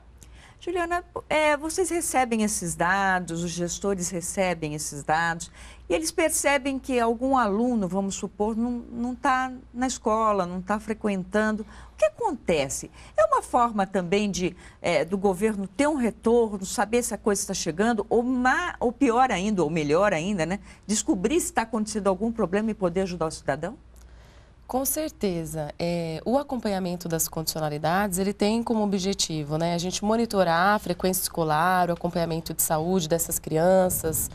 Juliana, é, vocês recebem esses dados, os gestores recebem esses dados e eles percebem que algum aluno, vamos supor, não está na escola, não está frequentando. O que acontece? É uma forma também de, é, do governo ter um retorno, saber se a coisa está chegando, ou, má, ou pior ainda, ou melhor ainda, né? descobrir se está acontecendo algum problema e poder ajudar o cidadão? Com certeza. É, o acompanhamento das condicionalidades, ele tem como objetivo, né? A gente monitorar a frequência escolar, o acompanhamento de saúde dessas crianças,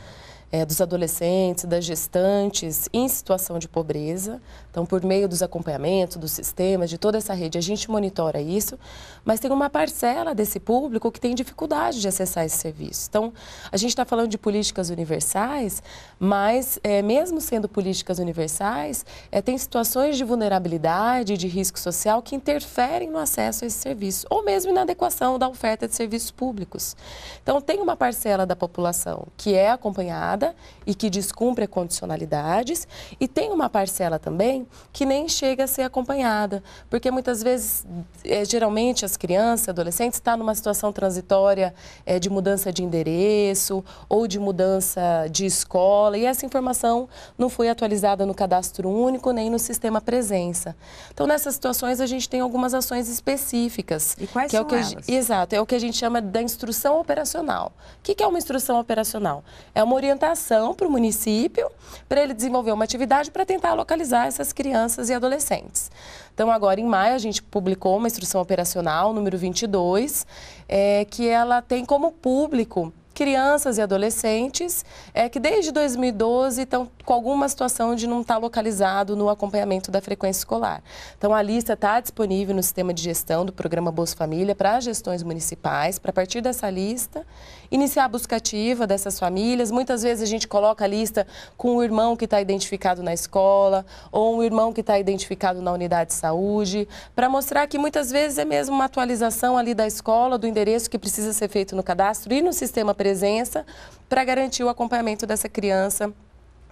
é, dos adolescentes, das gestantes em situação de pobreza, então, por meio dos acompanhamentos, dos sistemas, de toda essa rede, a gente monitora isso, mas tem uma parcela desse público que tem dificuldade de acessar esse serviço. Então, a gente está falando de políticas universais, mas é, mesmo sendo políticas universais, é, tem situações de vulnerabilidade, de risco social que interferem no acesso a esse serviço, ou mesmo na adequação da oferta de serviços públicos. Então, tem uma parcela da população que é acompanhada e que descumpre condicionalidades, e tem uma parcela também que nem chega a ser acompanhada, porque muitas vezes, é, geralmente, as crianças, adolescentes, estão tá numa situação transitória é, de mudança de endereço ou de mudança de escola, e essa informação não foi atualizada no cadastro único nem no sistema presença. Então, nessas situações, a gente tem algumas ações específicas. E quais que são é o que elas? A, exato, é o que a gente chama da instrução operacional. O que, que é uma instrução operacional? É uma orientação para o município, para ele desenvolver uma atividade para tentar localizar essas das crianças e adolescentes. Então, agora em maio, a gente publicou uma instrução operacional, número 22, é, que ela tem como público crianças e adolescentes é, que desde 2012 estão com alguma situação de não estar tá localizado no acompanhamento da frequência escolar. Então, a lista está disponível no sistema de gestão do programa Bolsa Família para as gestões municipais, para partir dessa lista iniciar a busca ativa dessas famílias. Muitas vezes a gente coloca a lista com o irmão que está identificado na escola ou um irmão que está identificado na unidade de saúde, para mostrar que muitas vezes é mesmo uma atualização ali da escola, do endereço que precisa ser feito no cadastro e no sistema presença, para garantir o acompanhamento dessa criança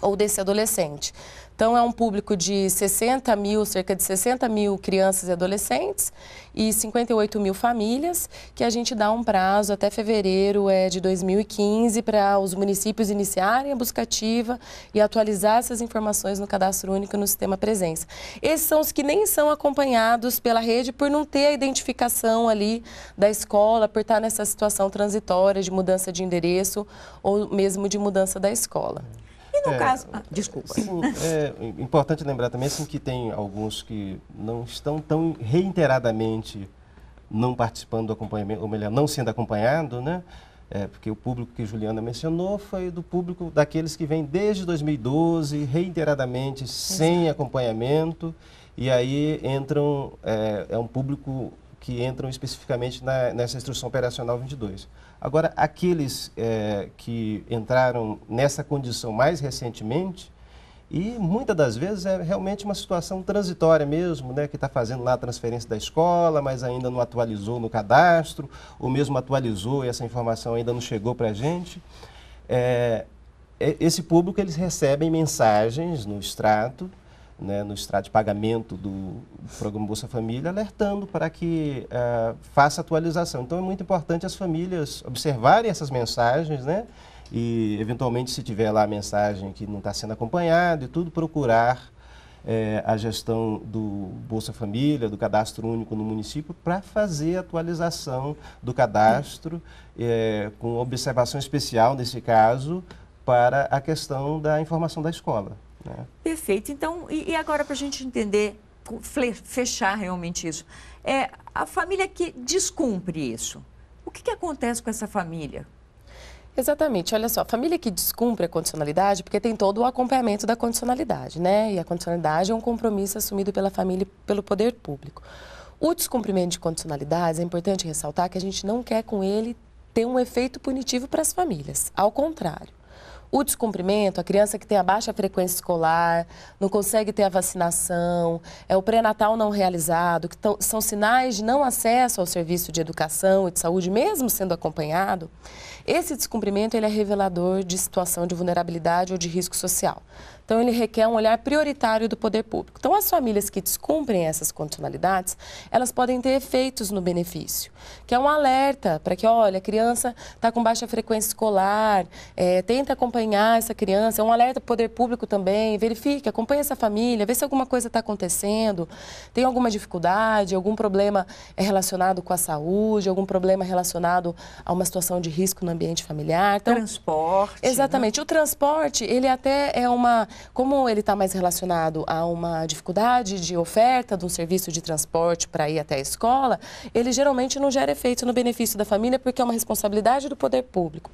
ou desse adolescente. Então, é um público de 60 mil, cerca de 60 mil crianças e adolescentes e 58 mil famílias, que a gente dá um prazo até fevereiro é, de 2015 para os municípios iniciarem a buscativa e atualizar essas informações no cadastro único no sistema presença. Esses são os que nem são acompanhados pela rede por não ter a identificação ali da escola, por estar nessa situação transitória de mudança de endereço ou mesmo de mudança da escola. O é, caso. Ah, desculpa. é importante lembrar também assim, que tem alguns que não estão tão reiteradamente não participando do acompanhamento, ou melhor, não sendo acompanhado, né? É, porque o público que Juliana mencionou foi do público daqueles que vem desde 2012, reiteradamente, sem Exato. acompanhamento, e aí entram, é, é, um público que entram especificamente na, nessa instrução operacional 22. Agora, aqueles é, que entraram nessa condição mais recentemente, e muitas das vezes é realmente uma situação transitória mesmo, né? que está fazendo lá a transferência da escola, mas ainda não atualizou no cadastro, ou mesmo atualizou e essa informação ainda não chegou para a gente. É, é, esse público eles recebem mensagens no extrato né, no extrato de pagamento do programa Bolsa Família, alertando para que uh, faça atualização. Então é muito importante as famílias observarem essas mensagens, né? E eventualmente se tiver lá a mensagem que não está sendo acompanhada e tudo, procurar é, a gestão do Bolsa Família, do cadastro único no município, para fazer a atualização do cadastro, é, com observação especial, nesse caso, para a questão da informação da escola. É. Perfeito. Então, e, e agora para a gente entender, fechar realmente isso, é a família que descumpre isso. O que, que acontece com essa família? Exatamente, olha só, família que descumpre a condicionalidade, porque tem todo o acompanhamento da condicionalidade, né? E a condicionalidade é um compromisso assumido pela família e pelo poder público. O descumprimento de condicionalidades, é importante ressaltar que a gente não quer com ele ter um efeito punitivo para as famílias, ao contrário. O descumprimento, a criança que tem a baixa frequência escolar, não consegue ter a vacinação, é o pré-natal não realizado, que são sinais de não acesso ao serviço de educação e de saúde, mesmo sendo acompanhado. Esse descumprimento ele é revelador de situação de vulnerabilidade ou de risco social. Então, ele requer um olhar prioritário do poder público. Então, as famílias que descumprem essas condicionalidades, elas podem ter efeitos no benefício, que é um alerta para que, olha, a criança está com baixa frequência escolar, é, tenta acompanhar essa criança, é um alerta para o poder público também, verifique, acompanhe essa família, vê se alguma coisa está acontecendo, tem alguma dificuldade, algum problema é, relacionado com a saúde, algum problema relacionado a uma situação de risco no ambiente familiar. Então, transporte. Exatamente. Né? O transporte, ele até é uma. Como ele está mais relacionado a uma dificuldade de oferta de um serviço de transporte para ir até a escola, ele geralmente não gera efeito no benefício da família, porque é uma responsabilidade do poder público.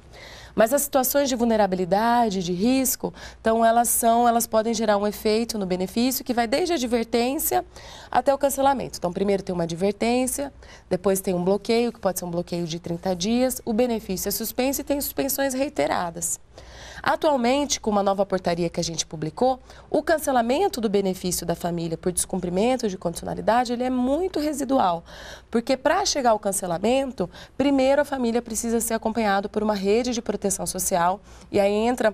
Mas as situações de vulnerabilidade, de risco, então elas são, elas podem gerar um efeito no benefício que vai desde a advertência até o cancelamento. Então, primeiro tem uma advertência, depois tem um bloqueio, que pode ser um bloqueio de 30 dias, o benefício é suspenso e tem suspensões reiteradas. Atualmente, com uma nova portaria que a gente publicou, o cancelamento do benefício da família por descumprimento de condicionalidade, ele é muito residual, porque para chegar ao cancelamento, primeiro a família precisa ser acompanhada por uma rede de proteção social e aí entra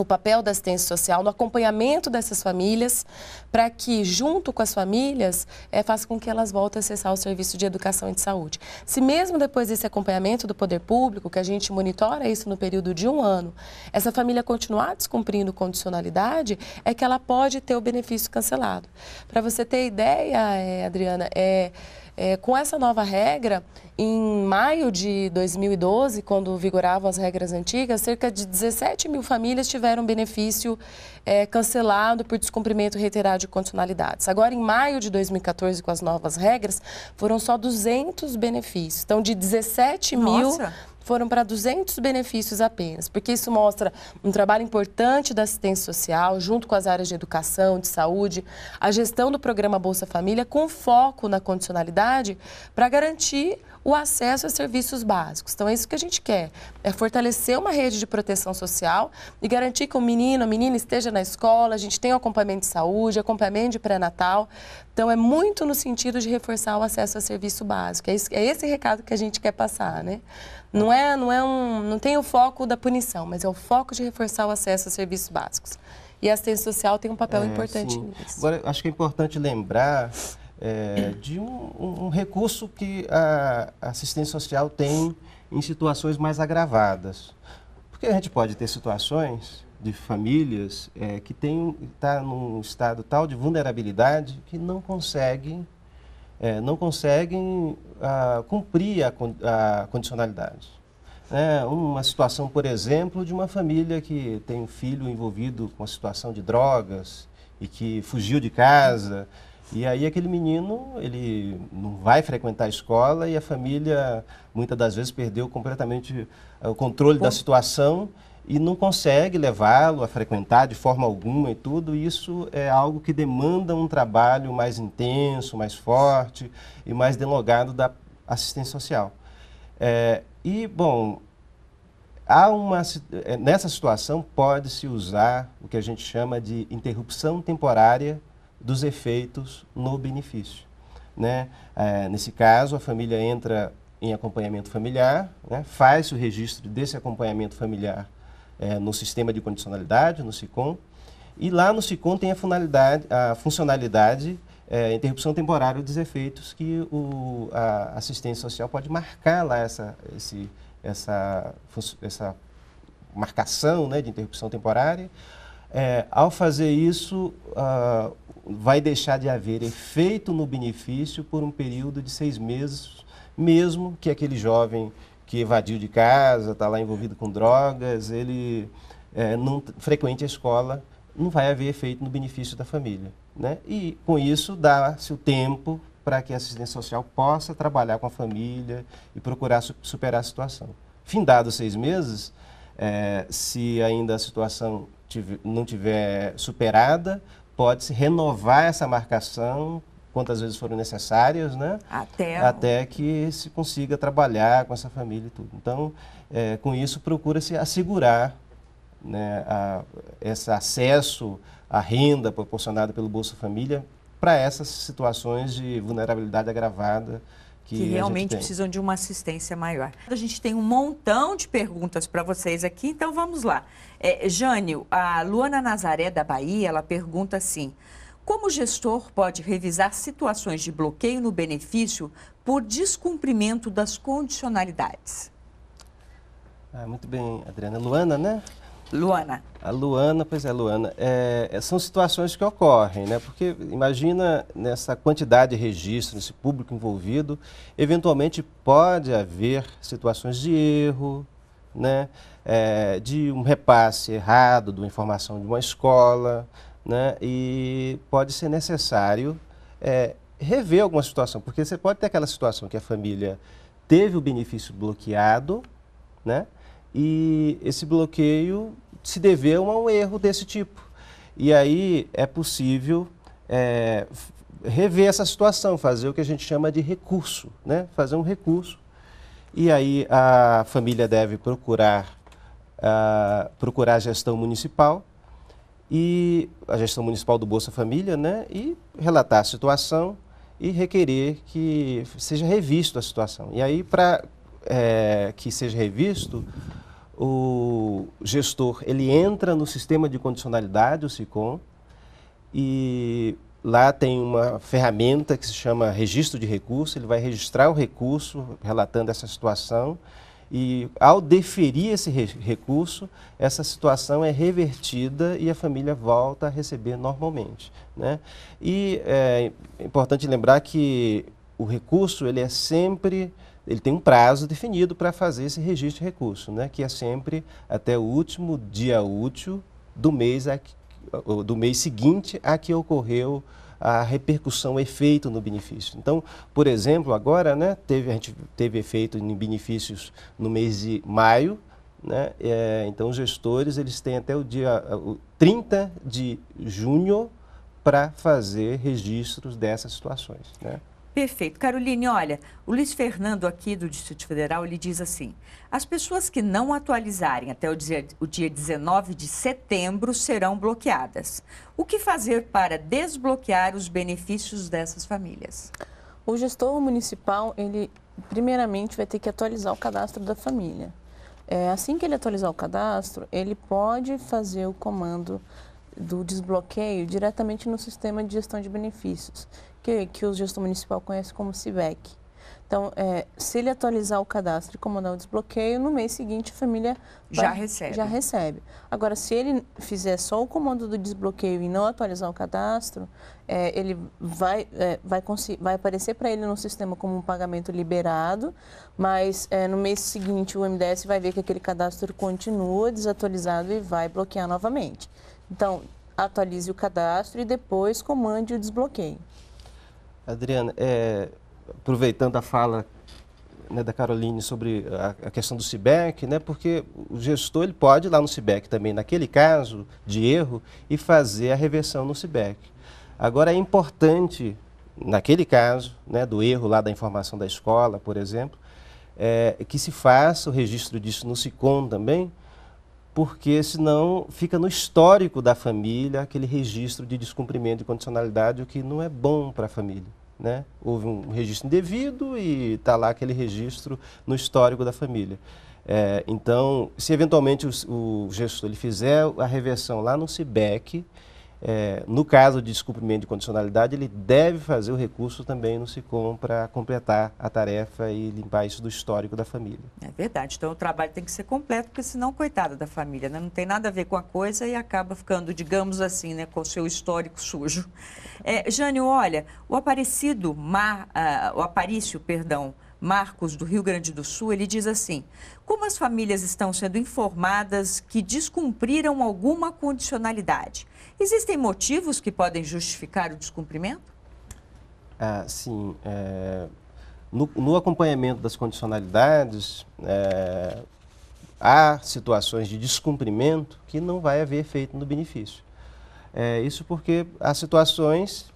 o papel da assistência social no acompanhamento dessas famílias, para que, junto com as famílias, é, faça com que elas voltem a acessar o serviço de educação e de saúde. Se mesmo depois desse acompanhamento do poder público, que a gente monitora isso no período de um ano, essa família continuar descumprindo condicionalidade, é que ela pode ter o benefício cancelado. Para você ter ideia, é, Adriana, é, é, com essa nova regra, em maio de 2012, quando vigoravam as regras antigas, cerca de 17 mil famílias tiveram benefício é, cancelado por descumprimento reiterado de condicionalidades. Agora, em maio de 2014, com as novas regras, foram só 200 benefícios. Então, de 17 Nossa. mil foram para 200 benefícios apenas, porque isso mostra um trabalho importante da assistência social, junto com as áreas de educação, de saúde, a gestão do programa Bolsa Família, com foco na condicionalidade, para garantir o acesso a serviços básicos. Então, é isso que a gente quer, é fortalecer uma rede de proteção social e garantir que o menino, a menina esteja na escola, a gente tem acompanhamento de saúde, acompanhamento de pré-natal. Então, é muito no sentido de reforçar o acesso a serviço básico. É, isso, é esse recado que a gente quer passar, né? Não é, não é um, não tem o foco da punição, mas é o foco de reforçar o acesso a serviços básicos. E a assistência social tem um papel é, importante sim. nisso. Agora, acho que é importante lembrar é, de um, um, recurso que a assistência social tem em situações mais agravadas. Porque a gente pode ter situações de famílias é, que estão tá num estado tal de vulnerabilidade que não conseguem, é, não conseguem a, ah, cumprir a, a condicionalidade. É uma situação, por exemplo, de uma família que tem um filho envolvido com a situação de drogas e que fugiu de casa. E aí aquele menino, ele não vai frequentar a escola e a família muitas das vezes perdeu completamente eh, o controle da situação e não consegue levá-lo a frequentar de forma alguma e tudo. isso é algo que demanda um trabalho mais intenso, mais forte e mais delongado da assistência social. É, e, bom, há uma, eh, nessa situação pode-se usar o que a gente chama de interrupção temporária dos efeitos no benefício. Né? É, nesse caso, a família entra em acompanhamento familiar, né? faz o registro desse acompanhamento familiar é, no sistema de condicionalidade, no SICOM, e lá no SICOM tem a, funcionalidade, a funcionalidade é, interrupção temporária dos efeitos que o, a assistência social pode marcar lá essa, esse, essa, essa marcação né, de interrupção temporária. É, ao fazer isso, ah, vai deixar de haver efeito no benefício por um período de seis meses, mesmo que aquele jovem que evadiu de casa, está lá envolvido com drogas, ele é, não frequente a escola, não vai haver efeito no benefício da família. Né? E com isso dá-se o tempo para que a assistência social possa trabalhar com a família e procurar superar a situação. Findados seis meses, é, se ainda a situação não tiver superada, pode-se renovar essa marcação quantas vezes forem necessárias, né? Até, Até que se consiga trabalhar com essa família e tudo. Então, é, com isso, procura-se assegurar né, a, esse acesso à renda proporcionada pelo Bolsa Família para essas situações de vulnerabilidade agravada que, que realmente precisam de uma assistência maior. A gente tem um montão de perguntas para vocês aqui, então vamos lá. É, Jânio, a Luana Nazaré da Bahia, ela pergunta assim: como o gestor pode revisar situações de bloqueio no benefício por descumprimento das condicionalidades? Ah, muito bem, Adriana. Luana, né? Luana. A Luana, pois é, Luana. É, é são situações que ocorrem, né? Porque imagina nessa quantidade de registro, nesse público envolvido, eventualmente pode haver situações de erro, né? é, de um repasse errado de uma informação de uma escola, né? e pode ser necessário é, rever alguma situação, porque você pode ter aquela situação que a família teve o benefício bloqueado, né? e esse bloqueio se deveu a um erro desse tipo. E aí é possível é, rever essa situação, fazer o que a gente chama de recurso, né? fazer um recurso. E aí a família deve procurar uh, procurar a gestão municipal e a gestão municipal do Bolsa Família, né, e relatar a situação e requerer que seja revisto a situação. E aí, para é, que seja revisto, o gestor ele entra no sistema de condicionalidade, o SICOM, e lá tem uma ferramenta que se chama registro de recurso, ele vai registrar o recurso relatando essa situação e ao deferir esse re recurso, essa situação é revertida e a família volta a receber normalmente. Né? E é, é importante lembrar que o recurso ele é sempre ele tem um prazo definido para fazer esse registro de recurso, né? que é sempre até o último dia útil do mês, a, do mês seguinte a que ocorreu a repercussão, o efeito no benefício. Então, por exemplo, agora né, teve, a gente teve efeito em benefícios no mês de maio, né? É, então, os gestores eles têm até o dia o 30 de junho para fazer registros dessas situações. Né? Perfeito. Caroline, olha, o Luiz Fernando aqui do Distrito Federal, ele diz assim, as pessoas que não atualizarem até o dia, o dia 19 de setembro serão bloqueadas. O que fazer para desbloquear os benefícios dessas famílias? O gestor municipal, ele primeiramente vai ter que atualizar o cadastro da família. É, assim que ele atualizar o cadastro, ele pode fazer o comando do desbloqueio diretamente no sistema de gestão de benefícios que, que o gestor municipal conhece como CIVEC. Então, é, se ele atualizar o cadastro e comandar o desbloqueio, no mês seguinte a família já, vai, recebe. já recebe. Agora, se ele fizer só o comando do desbloqueio e não atualizar o cadastro, é, ele vai, é, vai, vai aparecer para ele no sistema como um pagamento liberado, mas é, no mês seguinte o MDS vai ver que aquele cadastro continua desatualizado e vai bloquear novamente. Então, atualize o cadastro e depois comande o desbloqueio. Adriana, é, aproveitando a fala né, da Caroline sobre a, a, questão do CIBEC, né, porque o gestor ele pode ir lá no CIBEC também, naquele caso de erro, e fazer a reversão no CIBEC. Agora, é importante, naquele caso né, do erro lá da informação da escola, por exemplo, é, que se faça o registro disso no SICOM também, porque senão fica no histórico da família aquele registro de descumprimento de condicionalidade, o que não é bom para a família. Né? Houve um registro indevido e está lá aquele registro no histórico da família. É, então, se eventualmente o, o gestor ele fizer a reversão lá no CIBEC, é, no caso de descumprimento de condicionalidade, ele deve fazer o recurso também no SICOM para completar a tarefa e limpar isso do histórico da família. É verdade. Então, o trabalho tem que ser completo, porque senão, coitada da família, né? não tem nada a ver com a coisa e acaba ficando, digamos assim, né, com o seu histórico sujo. É, Jânio, olha, o Aparecido, Mar, uh, o Aparício, perdão, Marcos, do Rio Grande do Sul, ele diz assim: como as famílias estão sendo informadas que descumpriram alguma condicionalidade? Existem motivos que podem justificar o descumprimento? Ah, sim. É, no, no, acompanhamento das condicionalidades, é, há situações de descumprimento que não vai haver efeito no benefício. É, isso porque há situações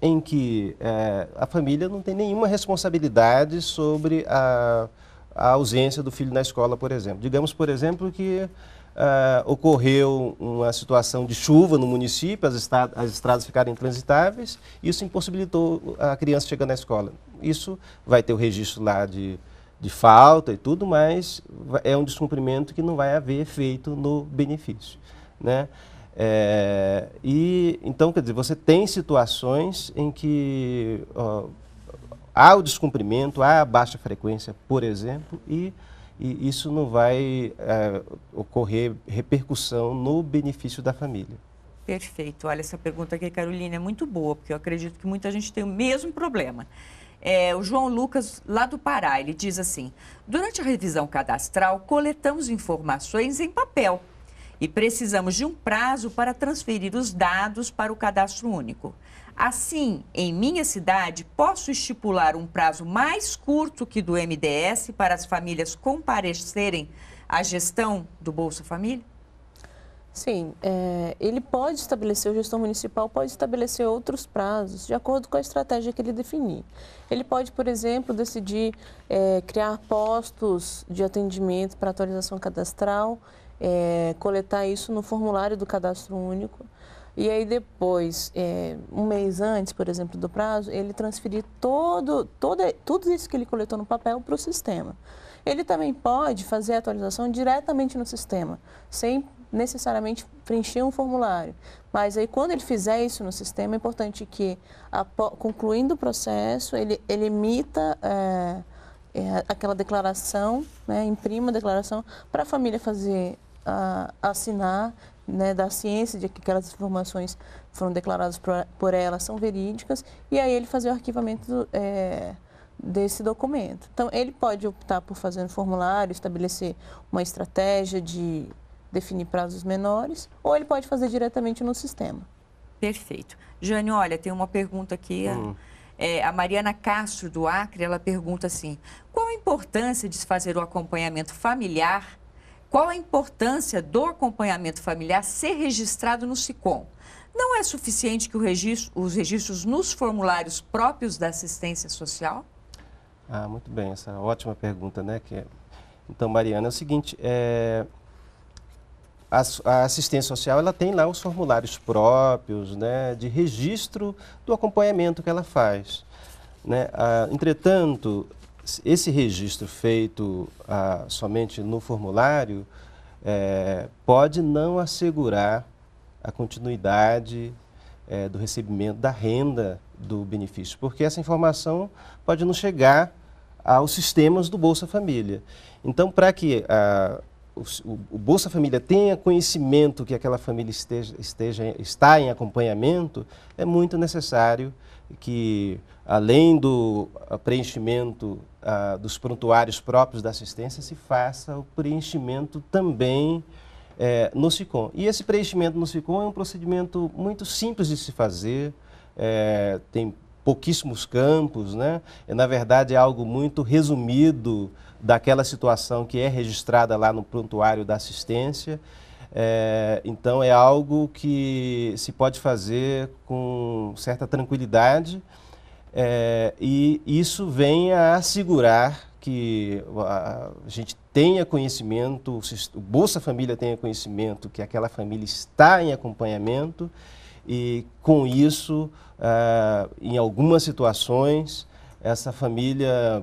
em que é, a família não tem nenhuma responsabilidade sobre a, a, ausência do filho na escola, por exemplo. Digamos, por exemplo, que Uh, ocorreu uma situação de chuva no município, as, estradas, as estradas ficaram intransitáveis, isso impossibilitou a criança chegar na escola. Isso vai ter o registro lá de, de falta e tudo, mas é um descumprimento que não vai haver efeito no benefício. Né? É, e então, quer dizer, você tem situações em que ó, há o descumprimento, há a baixa frequência, por exemplo, e e isso não vai é, ocorrer repercussão no benefício da família. Perfeito. Olha, essa pergunta aqui, Carolina, é muito boa, porque eu acredito que muita gente tem o mesmo problema. É, o João Lucas, lá do Pará, ele diz assim: durante a revisão cadastral, coletamos informações em papel e precisamos de um prazo para transferir os dados para o cadastro único. Assim, em minha cidade, posso estipular um prazo mais curto que do MDS para as famílias comparecerem à gestão do Bolsa Família? Sim, é, ele pode estabelecer, o gestor municipal pode estabelecer outros prazos de acordo com a estratégia que ele definir. Ele pode, por exemplo, decidir é, criar postos de atendimento para atualização cadastral, é, coletar isso no formulário do cadastro único. E aí depois, é, um mês antes, por exemplo, do prazo, ele transferir todo, todo, tudo isso que ele coletou no papel para o sistema. Ele também pode fazer a atualização diretamente no sistema, sem necessariamente preencher um formulário. Mas aí, quando ele fizer isso no sistema, é importante que, concluindo o processo, ele, ele emita é, é, aquela declaração, né, imprima a declaração para a família fazer a, ah, assinar né, da ciência de que aquelas informações foram declaradas por, por ela são verídicas, e aí ele fazer o arquivamento é, desse documento. Então, ele pode optar por fazer um formulário, estabelecer uma estratégia de definir prazos menores, ou ele pode fazer diretamente no sistema. Perfeito. Jânio, olha, tem uma pergunta aqui. Hum. É, a Mariana Castro, do Acre, ela pergunta assim: qual a importância de se fazer o acompanhamento familiar qual a importância do acompanhamento familiar ser registrado no SICOM. Não é suficiente que registro, os registros nos formulários próprios da assistência social? Ah, muito bem, essa é ótima pergunta, né? Que é... Então, Mariana, é o seguinte, é... a, a, assistência social ela tem lá os formulários próprios, né, de registro do acompanhamento que ela faz. Né? Ah, entretanto, esse registro feito ah, somente no formulário é, pode não assegurar a continuidade é, do recebimento da renda do benefício, porque essa informação pode não chegar aos sistemas do Bolsa Família. Então, para que ah, o, o, Bolsa Família tenha conhecimento que aquela família esteja, esteja, está em acompanhamento, é muito necessário que além do preenchimento uh, dos prontuários próprios da assistência, se faça o preenchimento também é, no SICOM. E esse preenchimento no SICOM é um procedimento muito simples de se fazer, é, tem pouquíssimos campos, né? E, é, na verdade é algo muito resumido daquela situação que é registrada lá no prontuário da assistência é, então é algo que se pode fazer com certa tranquilidade é, e isso vem a assegurar que a gente tenha conhecimento, o Bolsa Família tenha conhecimento, que aquela família está em acompanhamento e com isso, é, em algumas situações, essa família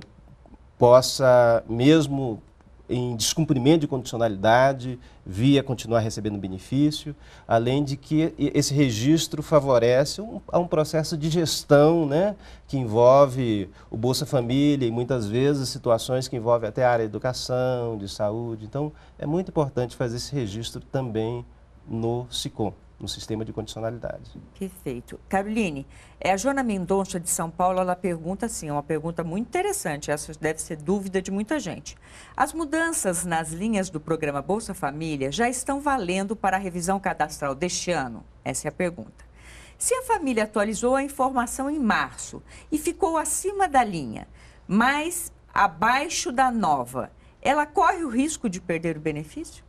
possa, mesmo em descumprimento de condicionalidade, via continuar recebendo benefício, além de que esse registro favorece um, a um processo de gestão, né, que envolve o Bolsa Família e muitas vezes situações que envolvem até a área de educação, de saúde. Então, é muito importante fazer esse registro também no SICOM no sistema de condicionalidade. Perfeito. Caroline, é, a Joana Mendonça de São Paulo, ela pergunta assim, é uma pergunta muito interessante, essa deve ser dúvida de muita gente. As mudanças nas linhas do programa Bolsa Família já estão valendo para a revisão cadastral deste ano? Essa é a pergunta. Se a família atualizou a informação em março e ficou acima da linha, mas abaixo da nova, ela corre o risco de perder o benefício?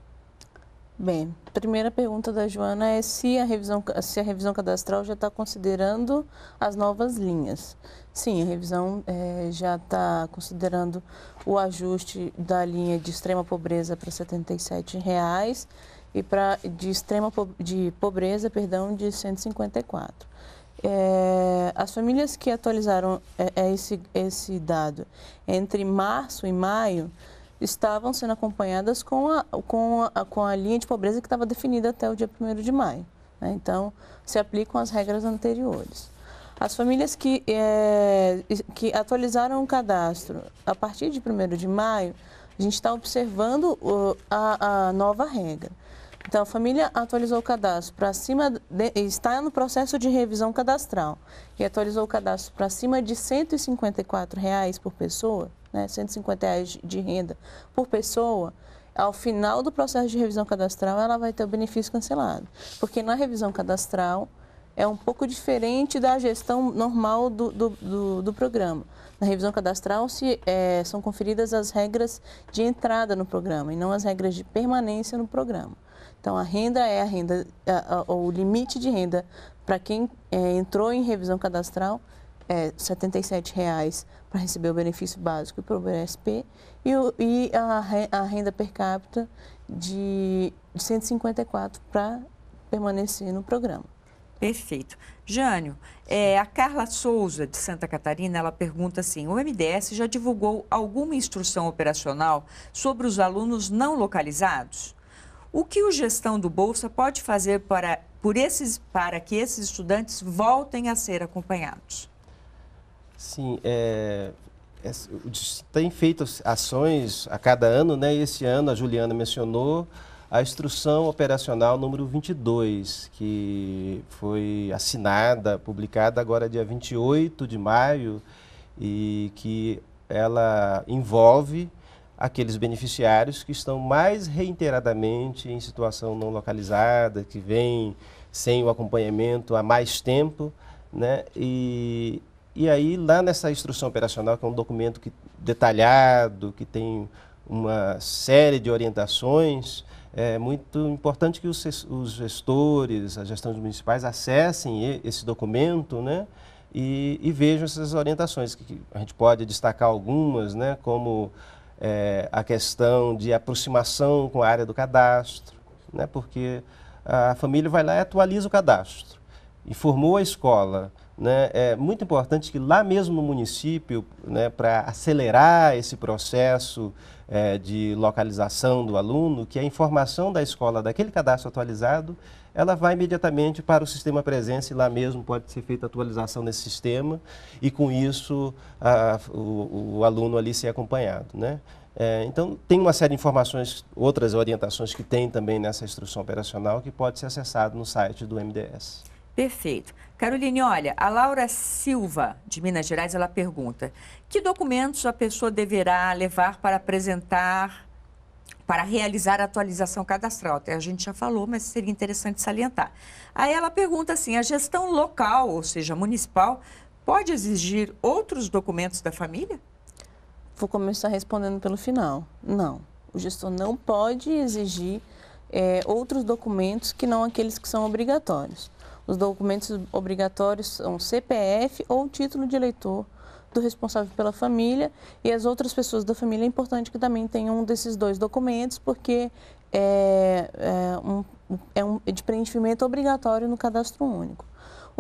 Bem, primeira pergunta da Joana é se a revisão, se a revisão cadastral já está considerando as novas linhas. Sim, a revisão é, já está considerando o ajuste da linha de extrema pobreza para R$ 77 e para de extrema de pobreza, perdão, de 154. É, as famílias que atualizaram é, é, esse, esse dado entre março e maio estavam sendo acompanhadas com a, com a, com a linha de pobreza que estava definida até o dia 1 de maio. Né? Então, se aplicam as regras anteriores. As famílias que, é, que atualizaram o cadastro a partir de 1 de maio, a gente está observando uh, a, a nova regra. Então, a família atualizou o cadastro para cima, de, está no processo de revisão cadastral e atualizou o cadastro para cima de R$ 154 reais por pessoa, né, 150 reais de renda por pessoa, ao final do processo de revisão cadastral, ela vai ter o benefício cancelado. Porque na revisão cadastral é um pouco diferente da gestão normal do, do, do, do programa. Na revisão cadastral se, é, são conferidas as regras de entrada no programa e não as regras de permanência no programa. Então, a renda é a renda, a, a, o limite de renda para quem é, entrou em revisão cadastral é R$ 77,00 para receber o benefício básico para o BSP e, e a, a, renda per capita de, de 154 para permanecer no programa. Perfeito. Jânio, é, a Carla Souza, de Santa Catarina, ela pergunta assim: o MDS já divulgou alguma instrução operacional sobre os alunos não localizados? O que o gestão do Bolsa pode fazer para, por esses, para que esses estudantes voltem a ser acompanhados? Sim, é, é, tem feito ações a cada ano, né? Esse ano a Juliana mencionou a instrução operacional número 22, que foi assinada, publicada agora dia 28 de maio e que ela envolve aqueles beneficiários que estão mais reiteradamente em situação não localizada, que vêm sem o acompanhamento há mais tempo, né? E e aí, lá nessa instrução operacional, que é um documento que, detalhado, que tem uma série de orientações, é muito importante que os, os gestores, as gestões municipais acessem esse documento, né? E, e vejam essas orientações, que a gente pode destacar algumas, né? Como é, a questão de aproximação com a área do cadastro, né? Porque a família vai lá e atualiza o cadastro, informou a escola, né, é muito importante que lá mesmo no município, né, para acelerar esse processo é, de localização do aluno, que a informação da escola daquele cadastro atualizado, ela vai imediatamente para o sistema presença e lá mesmo pode ser feita a atualização nesse sistema e com isso a, o, o, aluno ali ser acompanhado. Né? É, então, tem uma série de informações, outras orientações que tem também nessa instrução operacional que pode ser acessado no site do MDS. Perfeito. Caroline, olha, a Laura Silva, de Minas Gerais, ela pergunta: que documentos a pessoa deverá levar para apresentar, para realizar a atualização cadastral? Até a gente já falou, mas seria interessante salientar. Aí ela pergunta assim: a gestão local, ou seja, municipal, pode exigir outros documentos da família? Vou começar respondendo pelo final. Não. O gestor não pode exigir é, outros documentos que não aqueles que são obrigatórios. Os documentos obrigatórios são CPF ou título de eleitor do responsável pela família e as outras pessoas da família. É importante que também tenham um desses dois documentos, porque é, é um, é um é de preenchimento obrigatório no cadastro único.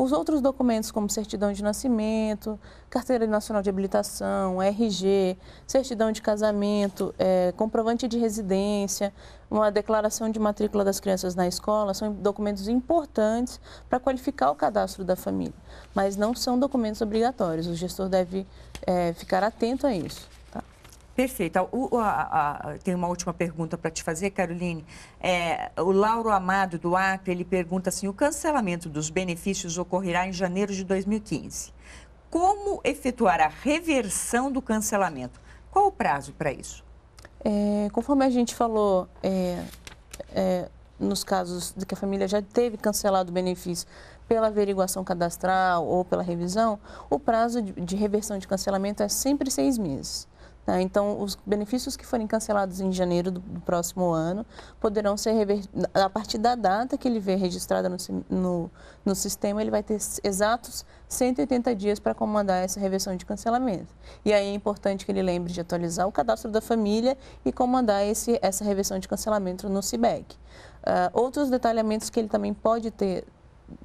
Os outros documentos, como certidão de nascimento, carteira nacional de habilitação, RG, certidão de casamento, é, comprovante de residência, uma declaração de matrícula das crianças na escola, são documentos importantes para qualificar o cadastro da família, mas não são documentos obrigatórios. O gestor deve é, ficar atento a isso. Perfeito. Ah, a, a, tem uma última pergunta para te fazer, Caroline. É, o Lauro Amado do Acre, ele pergunta assim, o cancelamento dos benefícios ocorrerá em janeiro de 2015. Como efetuar a reversão do cancelamento? Qual o prazo para isso? É, conforme a gente falou, é, é, nos casos de que a família já teve cancelado o benefício pela averiguação cadastral ou pela revisão, o prazo de, de reversão de cancelamento é sempre seis meses. Né? Então, os benefícios que forem cancelados em janeiro do, do próximo ano poderão ser revertidos. A partir da data que ele vê registrada no, no, no, sistema, ele vai ter exatos 180 dias para comandar essa reversão de cancelamento. E aí é importante que ele lembre de atualizar o cadastro da família e comandar esse, essa reversão de cancelamento no CIBEC. Uh, ah, outros detalhamentos que ele também pode ter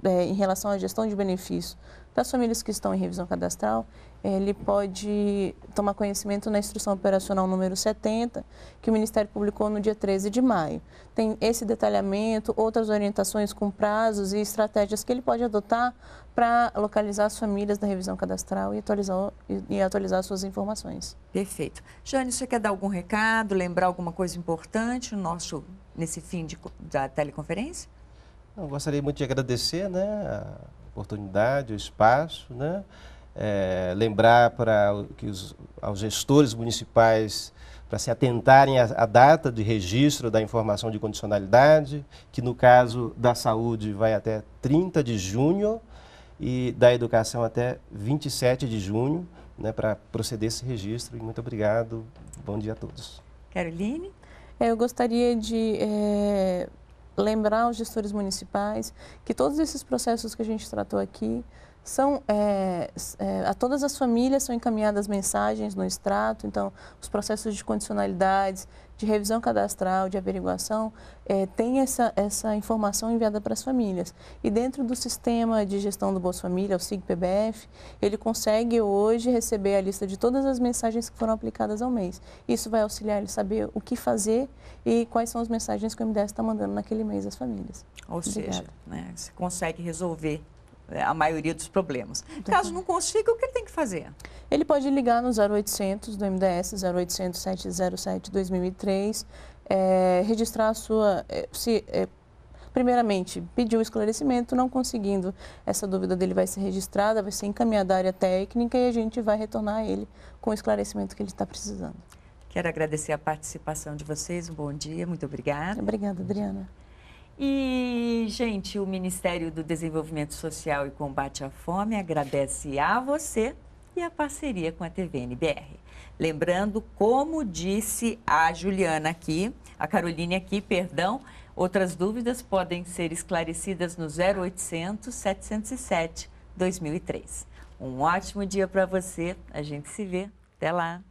é, em relação à gestão de benefícios das famílias que estão em revisão cadastral ele pode tomar conhecimento na instrução operacional número 70, que o Ministério publicou no dia 13 de maio. Tem esse detalhamento, outras orientações com prazos e estratégias que ele pode adotar para localizar as famílias da revisão cadastral e atualizar, e, atualizar suas informações. Perfeito. Jane, você quer dar algum recado, lembrar alguma coisa importante no nosso, nesse fim de, da teleconferência? Eu gostaria muito de agradecer né, a oportunidade, o espaço, né? é, lembrar para que os, aos gestores municipais para se atentarem à, data de registro da informação de condicionalidade, que no caso da saúde vai até 30 de junho e da educação até 27 de junho, né, para proceder esse registro. E muito obrigado. Bom dia a todos. Caroline? É, eu gostaria de é, lembrar aos gestores municipais que todos esses processos que a gente tratou aqui são é, é, a todas as famílias são encaminhadas mensagens no extrato, então os processos de condicionalidades, de revisão cadastral, de averiguação, é, tem essa, essa informação enviada para as famílias. E dentro do sistema de gestão do Bolsa Família, o SIG-PBF, ele consegue hoje receber a lista de todas as mensagens que foram aplicadas ao mês. Isso vai auxiliar ele saber o que fazer e quais são as mensagens que o MDS está mandando naquele mês às famílias. Ou Obrigada. seja, né, você consegue resolver né, a maioria dos problemas. Caso não consiga, o que ele tem que fazer? Ele pode ligar no 0800 do MDS, 0800 707 2003, é, registrar a sua... É, se, é, primeiramente, pedir o esclarecimento, não conseguindo, essa dúvida dele vai ser registrada, vai ser encaminhada à área técnica e a gente vai retornar a ele com o esclarecimento que ele está precisando. Quero agradecer a participação de vocês, um bom dia, muito obrigada. Obrigada, Adriana. E, gente, o Ministério do Desenvolvimento Social e Combate à Fome agradece a você e a parceria com a TV NBR. Lembrando, como disse a Juliana aqui, a Caroline aqui, perdão, outras dúvidas podem ser esclarecidas no 0800 707 2003. Um ótimo dia para você. A gente se vê. Até lá.